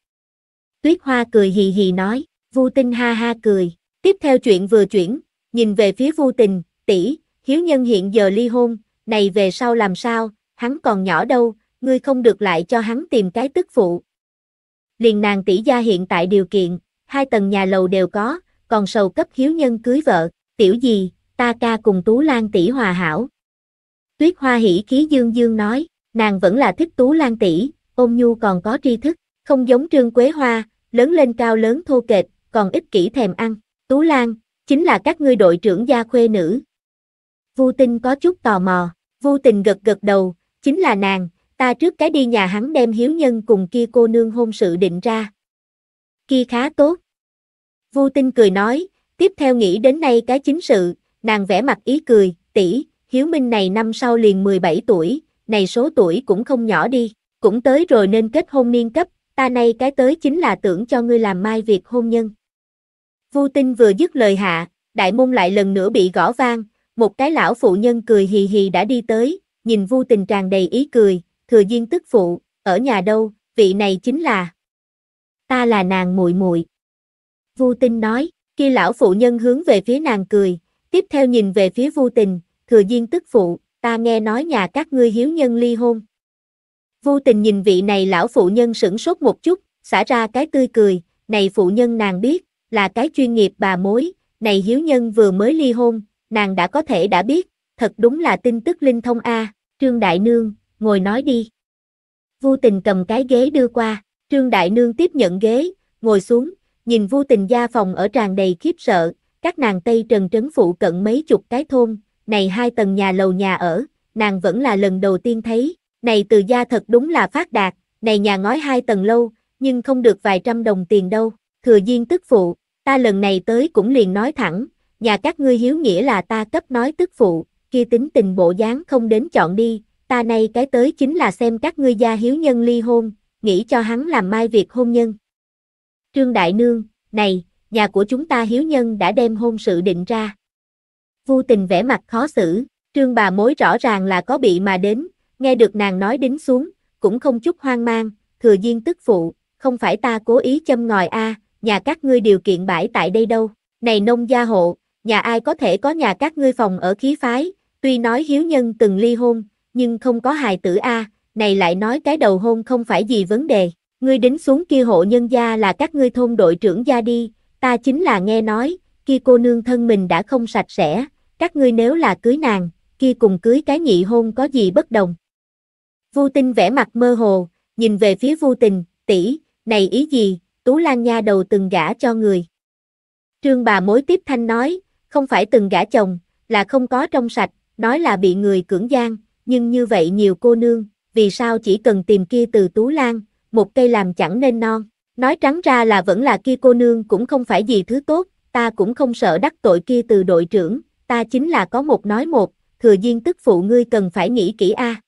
Tuyết Hoa cười hì hì nói, Vu Tinh ha ha cười. Tiếp theo chuyện vừa chuyển, nhìn về phía Vu Tình, tỷ, Hiếu Nhân hiện giờ ly hôn, này về sau làm sao, hắn còn nhỏ đâu, ngươi không được lại cho hắn tìm cái tức phụ. Liền nàng tỷ gia hiện tại điều kiện, hai tầng nhà lầu đều có, còn sầu cấp Hiếu Nhân cưới vợ, tiểu gì, ta ca cùng Tú Lan tỷ hòa hảo. Tuyết Hoa hỉ khí dương dương nói, nàng vẫn là thích Tú Lan tỷ, ôm nhu còn có tri thức, không giống Trương Quế Hoa, lớn lên cao lớn thô kệch, còn ích kỷ thèm ăn. Tú Lan, chính là các ngươi đội trưởng gia khuê nữ. Vu Tinh có chút tò mò, Vu Tình gật gật đầu, chính là nàng, ta trước cái đi nhà hắn đem hiếu nhân cùng kia cô nương hôn sự định ra. Kia khá tốt. Vu Tinh cười nói, tiếp theo nghĩ đến nay cái chính sự, nàng vẽ mặt ý cười, tỷ, Hiếu Minh này năm sau liền 17 tuổi, này số tuổi cũng không nhỏ đi, cũng tới rồi nên kết hôn niên cấp, ta nay cái tới chính là tưởng cho ngươi làm mai việc hôn nhân. Vu Tinh vừa dứt lời hạ, đại môn lại lần nữa bị gõ vang, một cái lão phụ nhân cười hì hì đã đi tới, nhìn Vu Tình tràn đầy ý cười, thừa duyên tức phụ, ở nhà đâu, vị này chính là ta là nàng muội muội. Vu Tinh nói, khi lão phụ nhân hướng về phía nàng cười, tiếp theo nhìn về phía Vu Tình, thừa duyên tức phụ, ta nghe nói nhà các ngươi hiếu nhân ly hôn. Vô tình nhìn vị này lão phụ nhân sửng sốt một chút, xả ra cái tươi cười, này phụ nhân nàng biết, là cái chuyên nghiệp bà mối, này hiếu nhân vừa mới ly hôn, nàng đã có thể đã biết, thật đúng là tin tức linh thông A, Trương Đại Nương, ngồi nói đi. Vô tình cầm cái ghế đưa qua, Trương Đại Nương tiếp nhận ghế, ngồi xuống, nhìn vô tình gia phòng ở tràn đầy khiếp sợ, các nàng Tây Trần Trấn Phụ cận mấy chục cái thôn, này hai tầng nhà lầu nhà ở, nàng vẫn là lần đầu tiên thấy, này từ gia thật đúng là phát đạt, này nhà ngói hai tầng lâu, nhưng không được vài trăm đồng tiền đâu, thừa duyên tức phụ, ta lần này tới cũng liền nói thẳng, nhà các ngươi hiếu nghĩa là ta cấp nói tức phụ, kia tính tình bộ dáng không đến chọn đi, ta nay cái tới chính là xem các ngươi gia hiếu nhân ly hôn, nghĩ cho hắn làm mai việc hôn nhân. Trương Đại Nương, này, nhà của chúng ta hiếu nhân đã đem hôn sự định ra. vu tình vẻ mặt khó xử, trương bà mối rõ ràng là có bị mà đến, nghe được nàng nói đính xuống, cũng không chút hoang mang, thừa duyên tức phụ, không phải ta cố ý châm ngòi a, nhà các ngươi điều kiện bãi tại đây đâu, này nông gia hộ, nhà ai có thể có nhà các ngươi phòng ở khí phái, tuy nói hiếu nhân từng ly hôn, nhưng không có hài tử a, này lại nói cái đầu hôn không phải gì vấn đề, ngươi đính xuống kia hộ nhân gia là các ngươi thôn đội trưởng gia đi, ta chính là nghe nói, kia cô nương thân mình đã không sạch sẽ, các ngươi nếu là cưới nàng, kia cùng cưới cái nhị hôn có gì bất đồng. Vu Tinh vẻ mặt mơ hồ, nhìn về phía Vu Tình, tỷ, này ý gì, Tú Lan nha đầu từng gả cho người. Trương bà mối tiếp thanh nói, không phải từng gả chồng, là không có trong sạch, nói là bị người cưỡng gian, nhưng như vậy nhiều cô nương, vì sao chỉ cần tìm kia từ Tú Lan, một cây làm chẳng nên non. Nói trắng ra là vẫn là kia cô nương cũng không phải gì thứ tốt, ta cũng không sợ đắc tội kia từ đội trưởng, ta chính là có một nói một, thừa duyên tức phụ ngươi cần phải nghĩ kỹ a. À.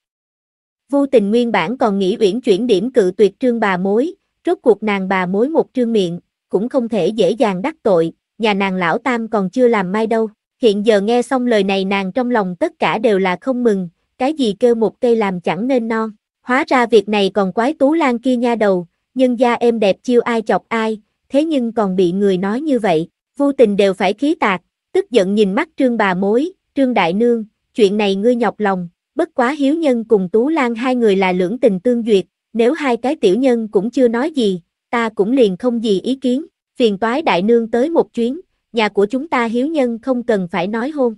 Vu tình nguyên bản còn nghĩ uyển chuyển điểm cự tuyệt trương bà mối, rốt cuộc nàng bà mối một trương miệng, cũng không thể dễ dàng đắc tội, nhà nàng lão tam còn chưa làm mai đâu. Hiện giờ nghe xong lời này nàng trong lòng tất cả đều là không mừng, cái gì kêu một cây làm chẳng nên non. Hóa ra việc này còn quái tú lan kia nha đầu, nhân gia em đẹp chiêu ai chọc ai, thế nhưng còn bị người nói như vậy, vô tình đều phải khí tạc, tức giận nhìn mắt trương bà mối, trương đại nương, chuyện này ngươi nhọc lòng, Bất quá Hiếu Nhân cùng Tú Lan hai người là lưỡng tình tương duyệt, nếu hai cái tiểu nhân cũng chưa nói gì, ta cũng liền không gì ý kiến, phiền toái đại nương tới một chuyến, nhà của chúng ta Hiếu Nhân không cần phải nói hôn.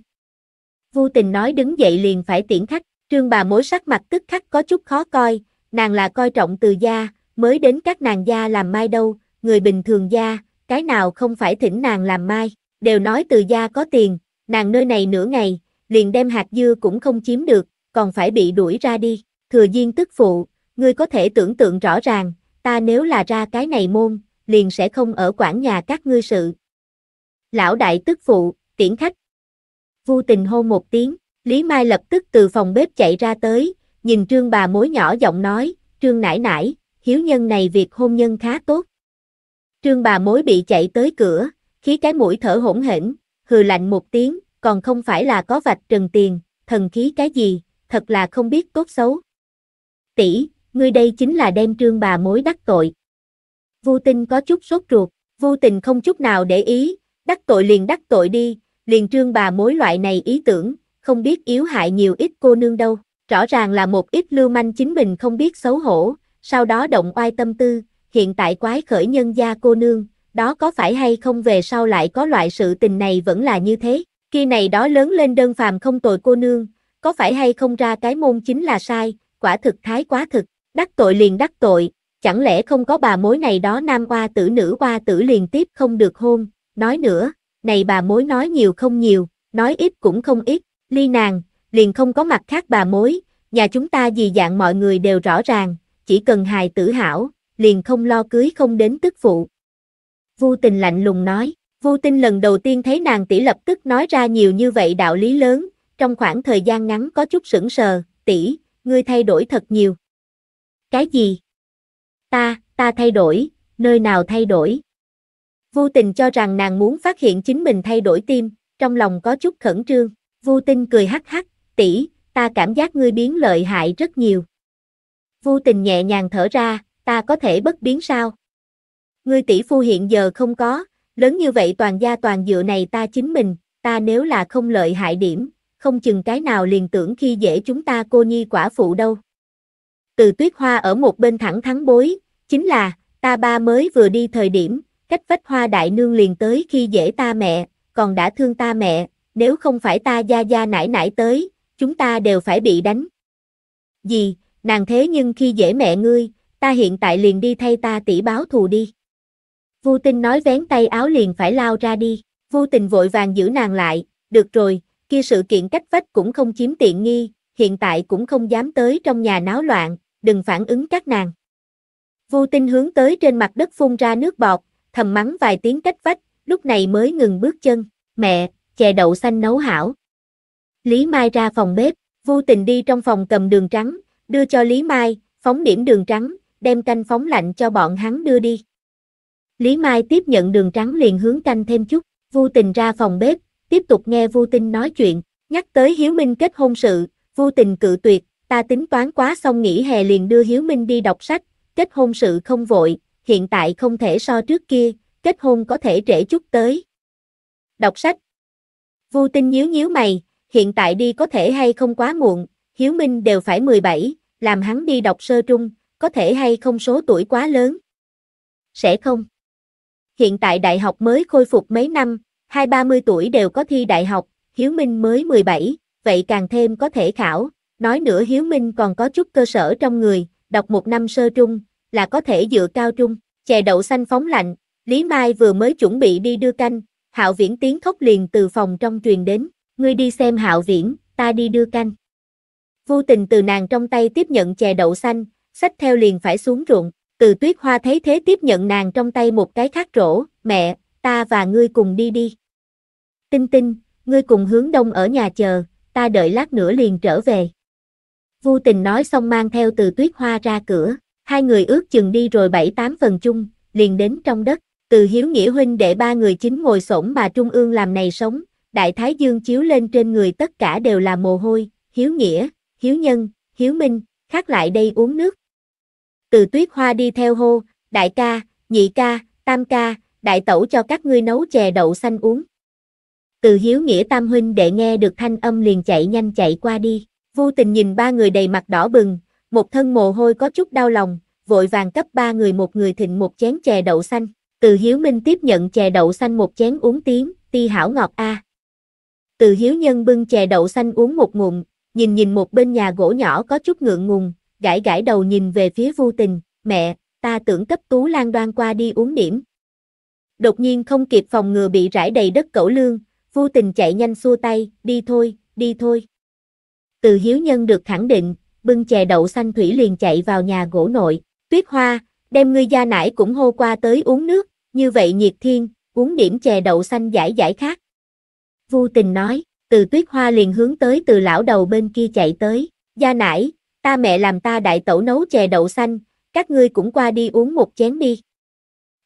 vu tình nói đứng dậy liền phải tiễn khách, trương bà mối sắc mặt tức khắc có chút khó coi, nàng là coi trọng từ gia, mới đến các nàng gia làm mai đâu, người bình thường gia, cái nào không phải thỉnh nàng làm mai, đều nói từ gia có tiền, nàng nơi này nửa ngày, liền đem hạt dưa cũng không chiếm được, còn phải bị đuổi ra đi. Thừa Diên tức phụ, ngươi có thể tưởng tượng rõ ràng, ta nếu là ra cái này môn, liền sẽ không ở quản nhà các ngươi sự. Lão đại tức phụ, tiễn khách. Vu tình hô một tiếng, Lý Mai lập tức từ phòng bếp chạy ra tới, nhìn trương bà mối nhỏ giọng nói, trương nải nải, hiếu nhân này việc hôn nhân khá tốt. Trương bà mối bị chạy tới cửa, khí cái mũi thở hỗn hển, hừ lạnh một tiếng, còn không phải là có vạch trần tiền, thần khí cái gì, thật là không biết tốt xấu. Tỷ, ngươi đây chính là đem trương bà mối đắc tội. Vu Tinh có chút sốt ruột, Vu Tình không chút nào để ý, đắc tội liền đắc tội đi, liền trương bà mối loại này ý tưởng, không biết yếu hại nhiều ít cô nương đâu, rõ ràng là một ít lưu manh chính mình không biết xấu hổ, sau đó động oai tâm tư, hiện tại quái khởi nhân gia cô nương, đó có phải hay không về sau lại có loại sự tình này vẫn là như thế, khi này đó lớn lên đơn phàm không tội cô nương, có phải hay không ra cái môn chính là sai, quả thực thái quá thực, đắc tội liền đắc tội, chẳng lẽ không có bà mối này đó nam qua tử nữ qua tử liền tiếp không được hôn, nói nữa, này bà mối nói nhiều không nhiều, nói ít cũng không ít, ly nàng, liền không có mặt khác bà mối, nhà chúng ta gì dạng mọi người đều rõ ràng, chỉ cần hài tử hảo, liền không lo cưới không đến tức phụ. Vô tình lạnh lùng nói, vô tình lần đầu tiên thấy nàng tỷ lập tức nói ra nhiều như vậy đạo lý lớn, trong khoảng thời gian ngắn có chút sững sờ, tỷ, ngươi thay đổi thật nhiều. Cái gì? Ta, ta thay đổi, nơi nào thay đổi? Vô tình cho rằng nàng muốn phát hiện chính mình thay đổi tim, trong lòng có chút khẩn trương. Vô tình cười hắc hắc, tỷ, ta cảm giác ngươi biến lợi hại rất nhiều. Vô tình nhẹ nhàng thở ra, ta có thể bất biến sao? Ngươi tỷ phu hiện giờ không có, lớn như vậy toàn gia toàn dựa này ta chính mình, ta nếu là không lợi hại điểm, không chừng cái nào liền tưởng khi dễ chúng ta cô nhi quả phụ đâu. Từ tuyết hoa ở một bên thẳng thắng bối, chính là, ta ba mới vừa đi thời điểm, cách vách hoa đại nương liền tới khi dễ ta mẹ, còn đã thương ta mẹ, nếu không phải ta gia gia nải nải tới, chúng ta đều phải bị đánh. Gì, nàng thế nhưng khi dễ mẹ ngươi, ta hiện tại liền đi thay ta tỷ báo thù đi. Vu Tinh nói vén tay áo liền phải lao ra đi, vô tình vội vàng giữ nàng lại, được rồi, kia sự kiện cách vách cũng không chiếm tiện nghi, hiện tại cũng không dám tới trong nhà náo loạn, đừng phản ứng các nàng. Vu tinh hướng tới trên mặt đất phun ra nước bọt, thầm mắng vài tiếng cách vách, lúc này mới ngừng bước chân, mẹ, chè đậu xanh nấu hảo. Lý Mai ra phòng bếp, Vu tình đi trong phòng cầm đường trắng, đưa cho Lý Mai, phóng điểm đường trắng, đem canh phóng lạnh cho bọn hắn đưa đi. Lý Mai tiếp nhận đường trắng liền hướng canh thêm chút, Vu tình ra phòng bếp, tiếp tục nghe Vu Tinh nói chuyện, nhắc tới Hiếu Minh kết hôn sự, Vu Tình cự tuyệt, ta tính toán quá xong nghỉ hè liền đưa Hiếu Minh đi đọc sách, kết hôn sự không vội, hiện tại không thể so trước kia, kết hôn có thể trễ chút tới. Đọc sách Vu Tinh nhíu nhíu mày, hiện tại đi có thể hay không quá muộn, Hiếu Minh đều phải 17, làm hắn đi đọc sơ trung, có thể hay không số tuổi quá lớn. Sẽ không. Hiện tại đại học mới khôi phục mấy năm, hai ba mươi tuổi đều có thi đại học, Hiếu Minh mới 17, vậy càng thêm có thể khảo. Nói nữa Hiếu Minh còn có chút cơ sở trong người, đọc một năm sơ trung, là có thể dựa cao trung, chè đậu xanh phóng lạnh. Lý Mai vừa mới chuẩn bị đi đưa canh, Hạo Viễn tiếng khóc liền từ phòng trong truyền đến, ngươi đi xem Hạo Viễn, ta đi đưa canh. Vô tình từ nàng trong tay tiếp nhận chè đậu xanh, sách theo liền phải xuống ruộng, từ tuyết hoa thấy thế tiếp nhận nàng trong tay một cái khác rổ, mẹ, ta và ngươi cùng đi đi. Tinh tinh, ngươi cùng hướng đông ở nhà chờ, ta đợi lát nữa liền trở về. Vu tình nói xong mang theo từ tuyết hoa ra cửa, hai người ước chừng đi rồi bảy tám phần chung, liền đến trong đất, từ hiếu nghĩa huynh để ba người chính ngồi sổng bà trung ương làm này sống, đại thái dương chiếu lên trên người tất cả đều là mồ hôi, hiếu nghĩa, hiếu nhân, hiếu minh, khác lại đây uống nước. Từ tuyết hoa đi theo hô, đại ca, nhị ca, tam ca, đại tẩu cho các ngươi nấu chè đậu xanh uống. Từ hiếu nghĩa tam huynh đệ nghe được thanh âm liền chạy nhanh chạy qua đi. Vô tình nhìn ba người đầy mặt đỏ bừng, một thân mồ hôi có chút đau lòng, vội vàng cấp ba người một người thịnh một chén chè đậu xanh. Từ hiếu minh tiếp nhận chè đậu xanh một chén uống tiếng, ti hảo ngọt a. Từ hiếu nhân bưng chè đậu xanh uống một ngụm, nhìn nhìn một bên nhà gỗ nhỏ có chút ngượng ngùng, gãi gãi đầu nhìn về phía vô tình, mẹ, ta tưởng cấp tú lan đoan qua đi uống điểm. Đột nhiên không kịp phòng ngừa bị rải đầy đất cẩu lương, Vu tình chạy nhanh xua tay, đi thôi, đi thôi. Từ hiếu nhân được khẳng định, bưng chè đậu xanh thủy liền chạy vào nhà gỗ nội, tuyết hoa, đem ngươi gia nải cũng hô qua tới uống nước, như vậy nhiệt thiên, uống điểm chè đậu xanh giải giải khác. Vu tình nói, từ tuyết hoa liền hướng tới từ lão đầu bên kia chạy tới, gia nải, ta mẹ làm ta đại tẩu nấu chè đậu xanh, các ngươi cũng qua đi uống một chén đi.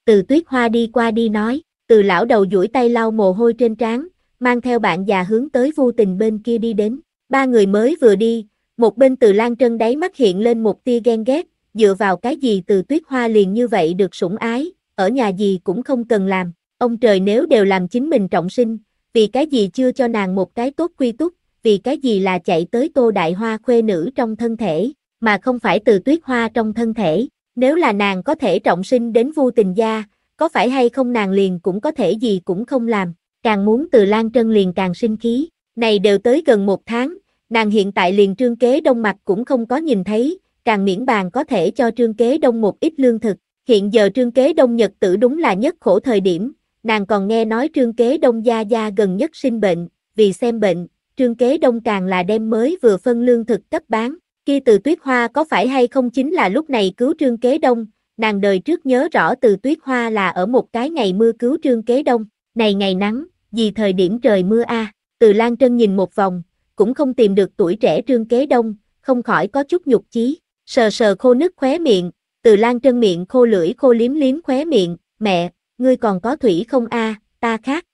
Từ tuyết hoa đi qua đi nói, từ lão đầu duỗi tay lau mồ hôi trên trán, mang theo bạn già hướng tới vô tình bên kia đi đến. Ba người mới vừa đi, một bên từ Lan Trân đáy mắt hiện lên một tia ghen ghét, dựa vào cái gì từ tuyết hoa liền như vậy được sủng ái, ở nhà gì cũng không cần làm, ông trời nếu đều làm chính mình trọng sinh, vì cái gì chưa cho nàng một cái tốt quy túc, vì cái gì là chạy tới tô đại hoa khuê nữ trong thân thể, mà không phải từ tuyết hoa trong thân thể, nếu là nàng có thể trọng sinh đến vô tình gia, có phải hay không nàng liền cũng có thể gì cũng không làm, càng muốn từ Lan Trân liền càng sinh khí, này đều tới gần một tháng, nàng hiện tại liền trương kế đông mặt cũng không có nhìn thấy, càng miễn bàn có thể cho trương kế đông một ít lương thực, hiện giờ trương kế đông nhật tử đúng là nhất khổ thời điểm, nàng còn nghe nói trương kế đông gia gia gần nhất sinh bệnh, vì xem bệnh, trương kế đông càng là đem mới vừa phân lương thực cấp bán, Khi từ tuyết hoa có phải hay không chính là lúc này cứu trương kế đông, nàng đời trước nhớ rõ từ tuyết hoa là ở một cái ngày mưa cứu trương kế đông, này ngày nắng, vì thời điểm trời mưa a à. từ Lan Trân nhìn một vòng, cũng không tìm được tuổi trẻ trương kế đông, không khỏi có chút nhục chí, sờ sờ khô nứt khóe miệng, từ Lan Trân miệng khô lưỡi khô liếm liếm khóe miệng, mẹ, ngươi còn có thủy không a à, ta khác.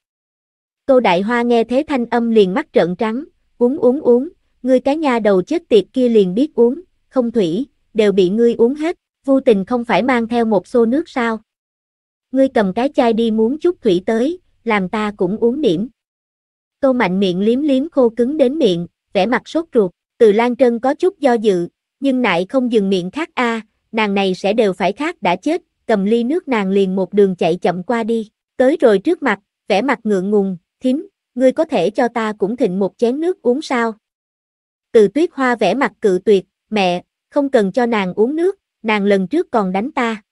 cô Đại Hoa nghe thế thanh âm liền mắt trợn trắng, uống uống uống, ngươi cái nha đầu chết tiệt kia liền biết uống, không thủy, đều bị ngươi uống hết, vô tình không phải mang theo một xô nước sao. Ngươi cầm cái chai đi muốn chút thủy tới, làm ta cũng uống điểm. Tô Mạnh miệng liếm liếm khô cứng đến miệng, vẻ mặt sốt ruột, từ Lan Trân có chút do dự, nhưng nại không dừng miệng khác a, nàng này sẽ đều phải khác đã chết, cầm ly nước nàng liền một đường chạy chậm qua đi, tới rồi trước mặt, vẻ mặt ngượng ngùng, thím, ngươi có thể cho ta cũng thịnh một chén nước uống sao? Từ tuyết hoa vẻ mặt cự tuyệt, mẹ, không cần cho nàng uống nước, nàng lần trước còn đánh ta.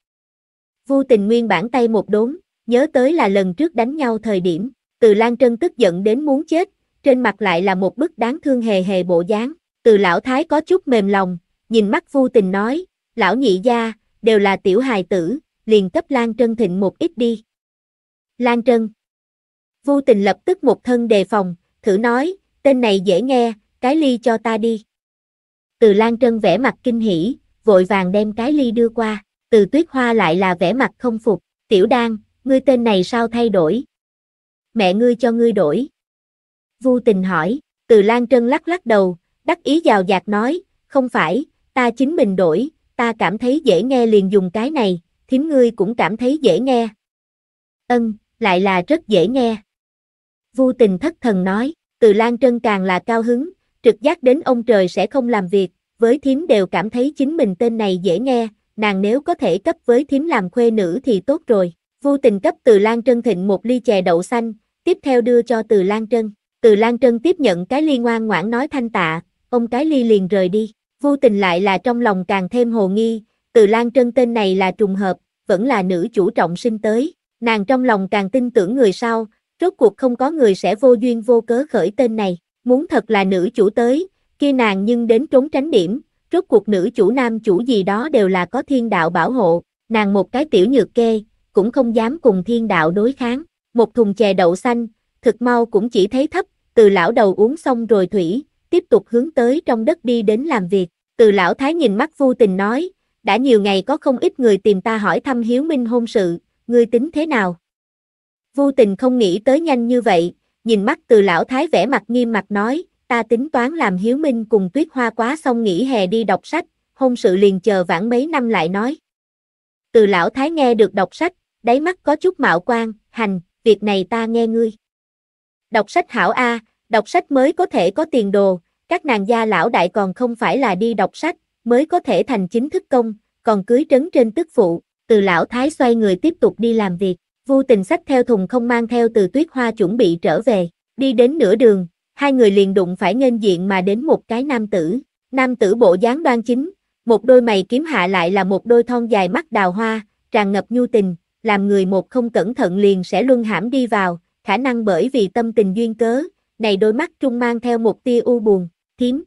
Vu tình nguyên bản tay một đốn, nhớ tới là lần trước đánh nhau thời điểm, từ Lan Trân tức giận đến muốn chết, trên mặt lại là một bức đáng thương hề hề bộ dáng, từ lão thái có chút mềm lòng, nhìn mắt Vu tình nói, lão nhị gia, đều là tiểu hài tử, liền cấp Lan Trân thịnh một ít đi. Lan Trân Vu tình lập tức một thân đề phòng, thử nói, tên này dễ nghe, cái ly cho ta đi. Từ Lan Trân vẽ mặt kinh hỉ, vội vàng đem cái ly đưa qua, từ tuyết hoa lại là vẻ mặt không phục, tiểu đan, ngươi tên này sao thay đổi? Mẹ ngươi cho ngươi đổi. Vu tình hỏi, từ Lan Trân lắc lắc đầu, đắc ý giàu dạt nói, không phải, ta chính mình đổi, ta cảm thấy dễ nghe liền dùng cái này, thím ngươi cũng cảm thấy dễ nghe. Ân, lại là rất dễ nghe. Vu tình thất thần nói, từ Lan Trân càng là cao hứng, trực giác đến ông trời sẽ không làm việc, với thím đều cảm thấy chính mình tên này dễ nghe, nàng nếu có thể cấp với thím làm khuê nữ thì tốt rồi. Vô tình cấp từ Lan Trân Thịnh một ly chè đậu xanh, tiếp theo đưa cho từ Lan Trân. Từ Lan Trân tiếp nhận cái ly ngoan ngoãn nói thanh tạ, ông cái ly liền rời đi. Vô tình lại là trong lòng càng thêm hồ nghi, từ Lan Trân tên này là trùng hợp, vẫn là nữ chủ trọng sinh tới. Nàng trong lòng càng tin tưởng người sau, rốt cuộc không có người sẽ vô duyên vô cớ khởi tên này. Muốn thật là nữ chủ tới, kia nàng nhưng đến trốn tránh điểm, rốt cuộc nữ chủ nam chủ gì đó đều là có thiên đạo bảo hộ. Nàng một cái tiểu nhược kê, cũng không dám cùng thiên đạo đối kháng. Một thùng chè đậu xanh, thực mau cũng chỉ thấy thấp, từ lão đầu uống xong rồi thủy, tiếp tục hướng tới trong đất đi đến làm việc. Từ lão thái nhìn mắt vô tình nói, đã nhiều ngày có không ít người tìm ta hỏi thăm hiếu minh hôn sự, ngươi tính thế nào? Vô tình không nghĩ tới nhanh như vậy, nhìn mắt từ lão thái vẻ mặt nghiêm mặt nói, ta tính toán làm hiếu minh cùng tuyết hoa quá xong nghỉ hè đi đọc sách, hôn sự liền chờ vãn mấy năm lại nói. Từ lão thái nghe được đọc sách, đáy mắt có chút mạo quan, hành, việc này ta nghe ngươi. Đọc sách hảo A, đọc sách mới có thể có tiền đồ, các nàng gia lão đại còn không phải là đi đọc sách, mới có thể thành chính thức công, còn cưới trấn trên tức phụ, từ lão thái xoay người tiếp tục đi làm việc, vô tình sách theo thùng không mang theo từ tuyết hoa chuẩn bị trở về, đi đến nửa đường, hai người liền đụng phải nghênh diện mà đến một cái nam tử, nam tử bộ dáng đoan chính, một đôi mày kiếm hạ lại là một đôi thon dài mắt đào hoa, tràn ngập nhu tình, làm người một không cẩn thận liền sẽ luân hãm đi vào, khả năng bởi vì tâm tình duyên cớ, này đôi mắt trung mang theo một tia u buồn, thiếm.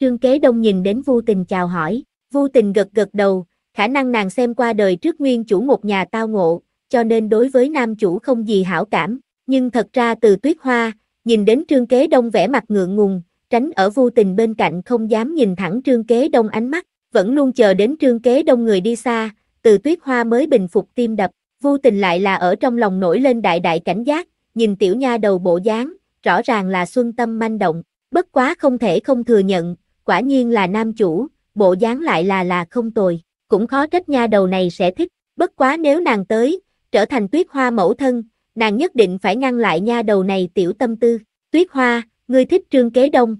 Trương Kế Đông nhìn đến vô tình chào hỏi, vô tình gật gật đầu, khả năng nàng xem qua đời trước nguyên chủ một nhà tao ngộ, cho nên đối với nam chủ không gì hảo cảm, nhưng thật ra từ tuyết hoa, nhìn đến Trương Kế Đông vẻ mặt ngượng ngùng, tránh ở vô tình bên cạnh không dám nhìn thẳng Trương Kế Đông ánh mắt, vẫn luôn chờ đến Trương Kế Đông người đi xa, từ tuyết hoa mới bình phục tim đập, vô tình lại là ở trong lòng nổi lên đại đại cảnh giác, nhìn tiểu nha đầu bộ dáng, rõ ràng là xuân tâm manh động, bất quá không thể không thừa nhận, quả nhiên là nam chủ, bộ dáng lại là là không tồi, cũng khó trách nha đầu này sẽ thích, bất quá nếu nàng tới, trở thành tuyết hoa mẫu thân, nàng nhất định phải ngăn lại nha đầu này tiểu tâm tư, tuyết hoa, ngươi thích trương kế đông.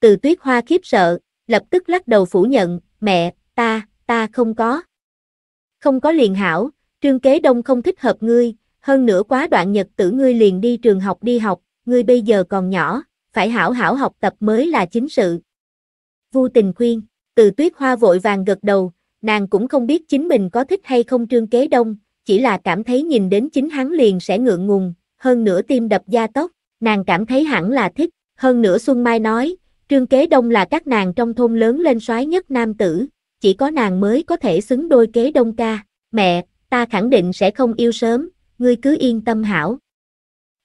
Từ tuyết hoa khiếp sợ, lập tức lắc đầu phủ nhận, mẹ, ta, ta không có không có liền hảo, trương kế đông không thích hợp ngươi, hơn nữa quá đoạn nhật tử ngươi liền đi trường học đi học, ngươi bây giờ còn nhỏ, phải hảo hảo học tập mới là chính sự. Vu tình khuyên, từ tuyết hoa vội vàng gật đầu, nàng cũng không biết chính mình có thích hay không trương kế đông, chỉ là cảm thấy nhìn đến chính hắn liền sẽ ngượng ngùng, hơn nữa tim đập da tốc, nàng cảm thấy hẳn là thích, hơn nữa Xuân Mai nói, trương kế đông là các nàng trong thôn lớn lên soái nhất nam tử, chỉ có nàng mới có thể xứng đôi kế đông ca, mẹ, ta khẳng định sẽ không yêu sớm, ngươi cứ yên tâm hảo.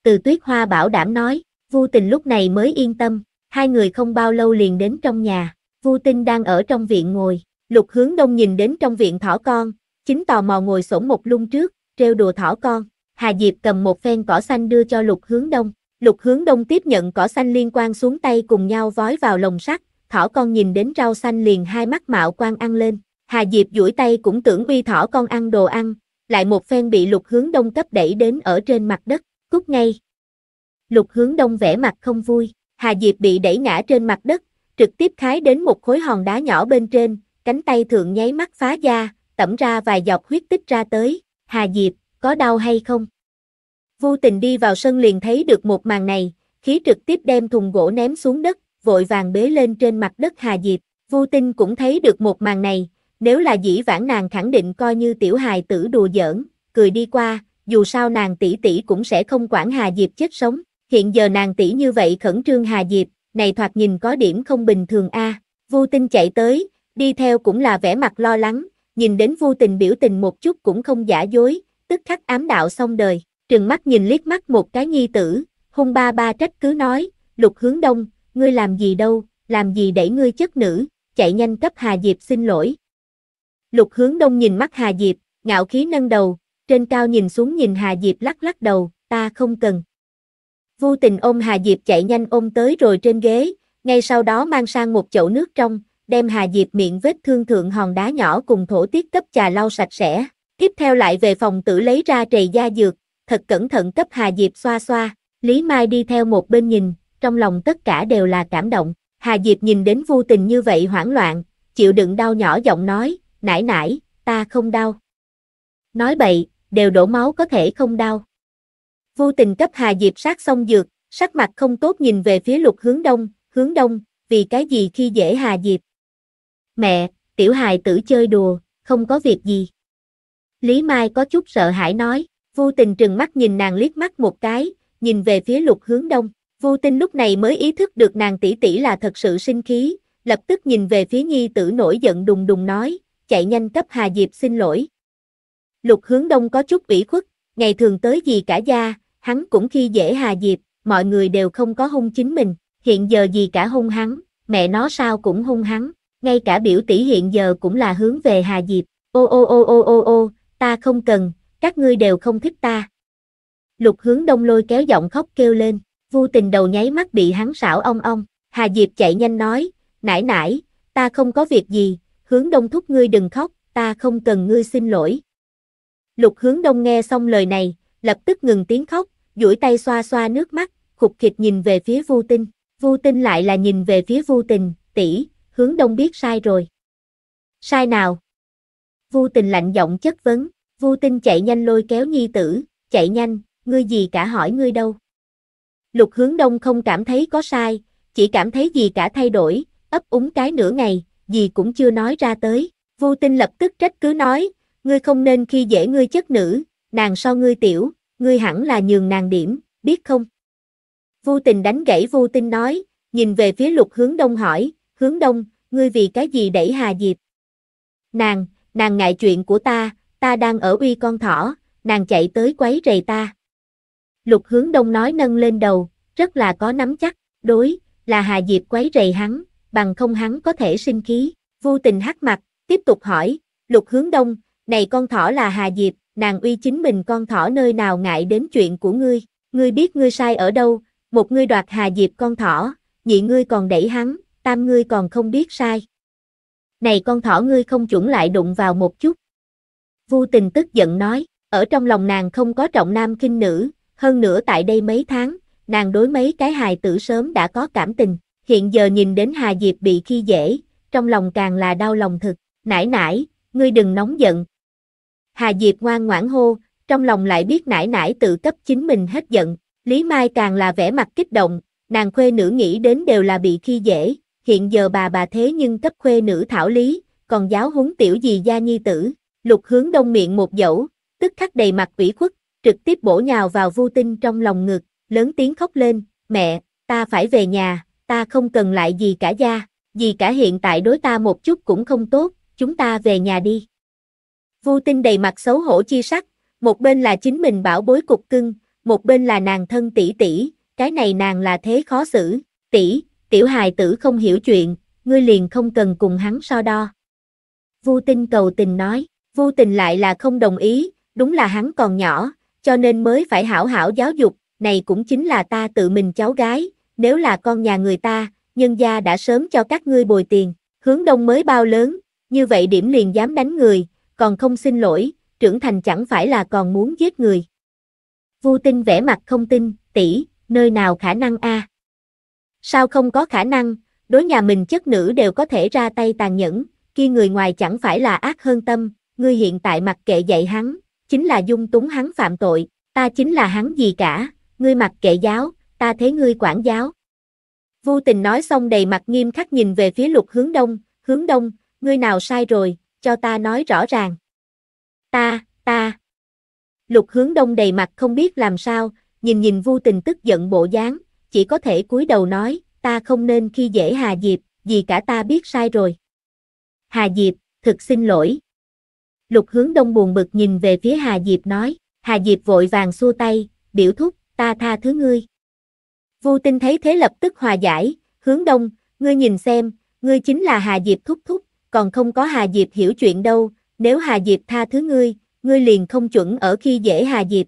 Từ tuyết hoa bảo đảm nói, vu tình lúc này mới yên tâm, hai người không bao lâu liền đến trong nhà, vu tinh đang ở trong viện ngồi, lục hướng đông nhìn đến trong viện thỏ con, chính tò mò ngồi sổn một lung trước, treo đùa thỏ con, Hà Diệp cầm một phen cỏ xanh đưa cho lục hướng đông, lục hướng đông tiếp nhận cỏ xanh liên quan xuống tay cùng nhau vói vào lồng sắt, thỏ con nhìn đến rau xanh liền hai mắt mạo quan ăn lên. Hà Diệp duỗi tay cũng tưởng uy thỏ con ăn đồ ăn, lại một phen bị lục hướng đông cấp đẩy đến ở trên mặt đất, cút ngay. Lục hướng đông vẻ mặt không vui, Hà Diệp bị đẩy ngã trên mặt đất, trực tiếp khái đến một khối hòn đá nhỏ bên trên, cánh tay thượng nháy mắt phá da, tẩm ra vài giọt huyết tích ra tới, Hà Diệp, có đau hay không? Vô tình đi vào sân liền thấy được một màn này, khí trực tiếp đem thùng gỗ ném xuống đất, vội vàng bế lên trên mặt đất Hà Diệp, Vu Tinh cũng thấy được một màn này, nếu là dĩ vãng nàng khẳng định coi như tiểu hài tử đùa giỡn, cười đi qua, dù sao nàng tỷ tỷ cũng sẽ không quản Hà Diệp chết sống, hiện giờ nàng tỷ như vậy khẩn trương Hà Diệp, này thoạt nhìn có điểm không bình thường a. Vu Tinh chạy tới, đi theo cũng là vẻ mặt lo lắng, nhìn đến Vu Tình biểu tình một chút cũng không giả dối, tức khắc ám đạo xong đời, trừng mắt nhìn liếc mắt một cái nhi tử, hung ba ba trách cứ nói, Lục Hướng Đông, ngươi làm gì đâu, làm gì đẩy ngươi chất nữ, chạy nhanh cấp Hà Diệp xin lỗi. Lục hướng đông nhìn mắt Hà Diệp, ngạo khí nâng đầu, trên cao nhìn xuống nhìn Hà Diệp lắc lắc đầu, ta không cần. Vô tình ôm Hà Diệp chạy nhanh ôm tới rồi trên ghế, ngay sau đó mang sang một chậu nước trong, đem Hà Diệp miệng vết thương thượng hòn đá nhỏ cùng thổ tiết cấp trà lau sạch sẽ. Tiếp theo lại về phòng tử lấy ra trầy da dược, thật cẩn thận cấp Hà Diệp xoa xoa, Lý Mai đi theo một bên nhìn, trong lòng tất cả đều là cảm động. Hà Diệp nhìn đến vô tình như vậy hoảng loạn, chịu đựng đau nhỏ giọng nói, nãi nãi, ta không đau. Nói bậy, đều đổ máu có thể không đau. Vô tình cấp Hà Diệp sát xong dược, sắc mặt không tốt nhìn về phía lục hướng đông, hướng đông, vì cái gì khi dễ Hà Diệp. Mẹ, tiểu hài tử chơi đùa, không có việc gì. Lý Mai có chút sợ hãi nói, vô tình trừng mắt nhìn nàng liếc mắt một cái, nhìn về phía lục hướng đông. Vô tinh lúc này mới ý thức được nàng tỷ tỷ là thật sự sinh khí, lập tức nhìn về phía nhi tử nổi giận đùng đùng nói, chạy nhanh cấp Hà Diệp xin lỗi. Lục hướng đông có chút ủy khuất, ngày thường tới gì cả gia, hắn cũng khi dễ Hà Diệp, mọi người đều không có hung chính mình, hiện giờ gì cả hung hắn, mẹ nó sao cũng hung hắn, ngay cả biểu tỷ hiện giờ cũng là hướng về Hà Diệp, ô ô ô ô ô ô, ta không cần, các ngươi đều không thích ta. Lục hướng đông lôi kéo giọng khóc kêu lên, Vô tình đầu nháy mắt bị hắn xảo ong ong, Hà Diệp chạy nhanh nói, nãi nãi, ta không có việc gì, hướng đông thúc ngươi đừng khóc, ta không cần ngươi xin lỗi. Lục hướng đông nghe xong lời này, lập tức ngừng tiếng khóc, duỗi tay xoa xoa nước mắt, khục khịch nhìn về phía vô tinh, vô tinh lại là nhìn về phía vô tình, tỷ, hướng đông biết sai rồi. Sai nào? Vô tình lạnh giọng chất vấn, vô tinh chạy nhanh lôi kéo nhi tử, chạy nhanh, ngươi gì cả hỏi ngươi đâu. Lục hướng đông không cảm thấy có sai, chỉ cảm thấy gì cả thay đổi, ấp úng cái nửa ngày, gì cũng chưa nói ra tới. Vô tinh lập tức trách cứ nói, ngươi không nên khi dễ ngươi chất nữ, nàng so ngươi tiểu, ngươi hẳn là nhường nàng điểm, biết không? Vô tình đánh gãy vô tinh nói, nhìn về phía lục hướng đông hỏi, hướng đông, ngươi vì cái gì đẩy Hà Diệp? Nàng, nàng ngại chuyện của ta, ta đang ở uy con thỏ, nàng chạy tới quấy rầy ta. Lục hướng đông nói nâng lên đầu, rất là có nắm chắc, đối, là Hà Diệp quấy rầy hắn, bằng không hắn có thể sinh khí. Vô tình hắc mặt, tiếp tục hỏi, lục hướng đông, này con thỏ là Hà Diệp, nàng uy chính mình con thỏ nơi nào ngại đến chuyện của ngươi, ngươi biết ngươi sai ở đâu, một ngươi đoạt Hà Diệp con thỏ, nhị ngươi còn đẩy hắn, tam ngươi còn không biết sai. Này con thỏ ngươi không chuẩn lại đụng vào một chút. Vô tình tức giận nói, ở trong lòng nàng không có trọng nam kinh nữ, hơn nữa tại đây mấy tháng, nàng đối mấy cái hài tử sớm đã có cảm tình, hiện giờ nhìn đến Hà Diệp bị khi dễ, trong lòng càng là đau lòng thực, nãi nãi, ngươi đừng nóng giận. Hà Diệp ngoan ngoãn hô, trong lòng lại biết nãi nãi tự cấp chính mình hết giận, Lý Mai càng là vẻ mặt kích động, nàng khuê nữ nghĩ đến đều là bị khi dễ, hiện giờ bà bà thế nhưng cấp khuê nữ thảo lý, còn giáo huấn tiểu gì gia nhi tử, lục hướng đông miệng một dẫu, tức khắc đầy mặt ủy khuất, trực tiếp bổ nhào vào Vu Tinh trong lòng ngực, lớn tiếng khóc lên, mẹ, ta phải về nhà, ta không cần lại gì cả gia, gì cả hiện tại đối ta một chút cũng không tốt, chúng ta về nhà đi. Vu Tinh đầy mặt xấu hổ chi sắc, một bên là chính mình bảo bối cục cưng, một bên là nàng thân tỷ tỷ, cái này nàng là thế khó xử, tỷ, tiểu hài tử không hiểu chuyện, ngươi liền không cần cùng hắn so đo. Vu Tinh cầu tình nói, Vu Tình lại là không đồng ý, đúng là hắn còn nhỏ, cho nên mới phải hảo hảo giáo dục, này cũng chính là ta tự mình cháu gái, nếu là con nhà người ta, nhân gia đã sớm cho các ngươi bồi tiền, hướng đông mới bao lớn, như vậy điểm liền dám đánh người, còn không xin lỗi, trưởng thành chẳng phải là còn muốn giết người. Vu Tinh vẻ mặt không tin, tỷ, nơi nào khả năng a? Sao không có khả năng, đối nhà mình chất nữ đều có thể ra tay tàn nhẫn, kia người ngoài chẳng phải là ác hơn tâm, ngươi hiện tại mặc kệ dạy hắn, chính là dung túng hắn phạm tội, ta chính là hắn gì cả, ngươi mặc kệ giáo, ta thấy ngươi quản giáo. Vu tình nói xong đầy mặt nghiêm khắc nhìn về phía lục hướng đông, hướng đông, ngươi nào sai rồi, cho ta nói rõ ràng. Ta, ta. Lục hướng đông đầy mặt không biết làm sao, nhìn nhìn vu tình tức giận bộ dáng, chỉ có thể cúi đầu nói, ta không nên khi dễ Hà Diệp, vì cả ta biết sai rồi. Hà Diệp, thực xin lỗi, Lục hướng đông buồn bực nhìn về phía Hà Diệp nói, Hà Diệp vội vàng xua tay, biểu thúc, ta tha thứ ngươi. Vu tinh thấy thế lập tức hòa giải, hướng đông, ngươi nhìn xem, ngươi chính là Hà Diệp thúc thúc, còn không có Hà Diệp hiểu chuyện đâu, nếu Hà Diệp tha thứ ngươi, ngươi liền không chuẩn ở khi dễ Hà Diệp.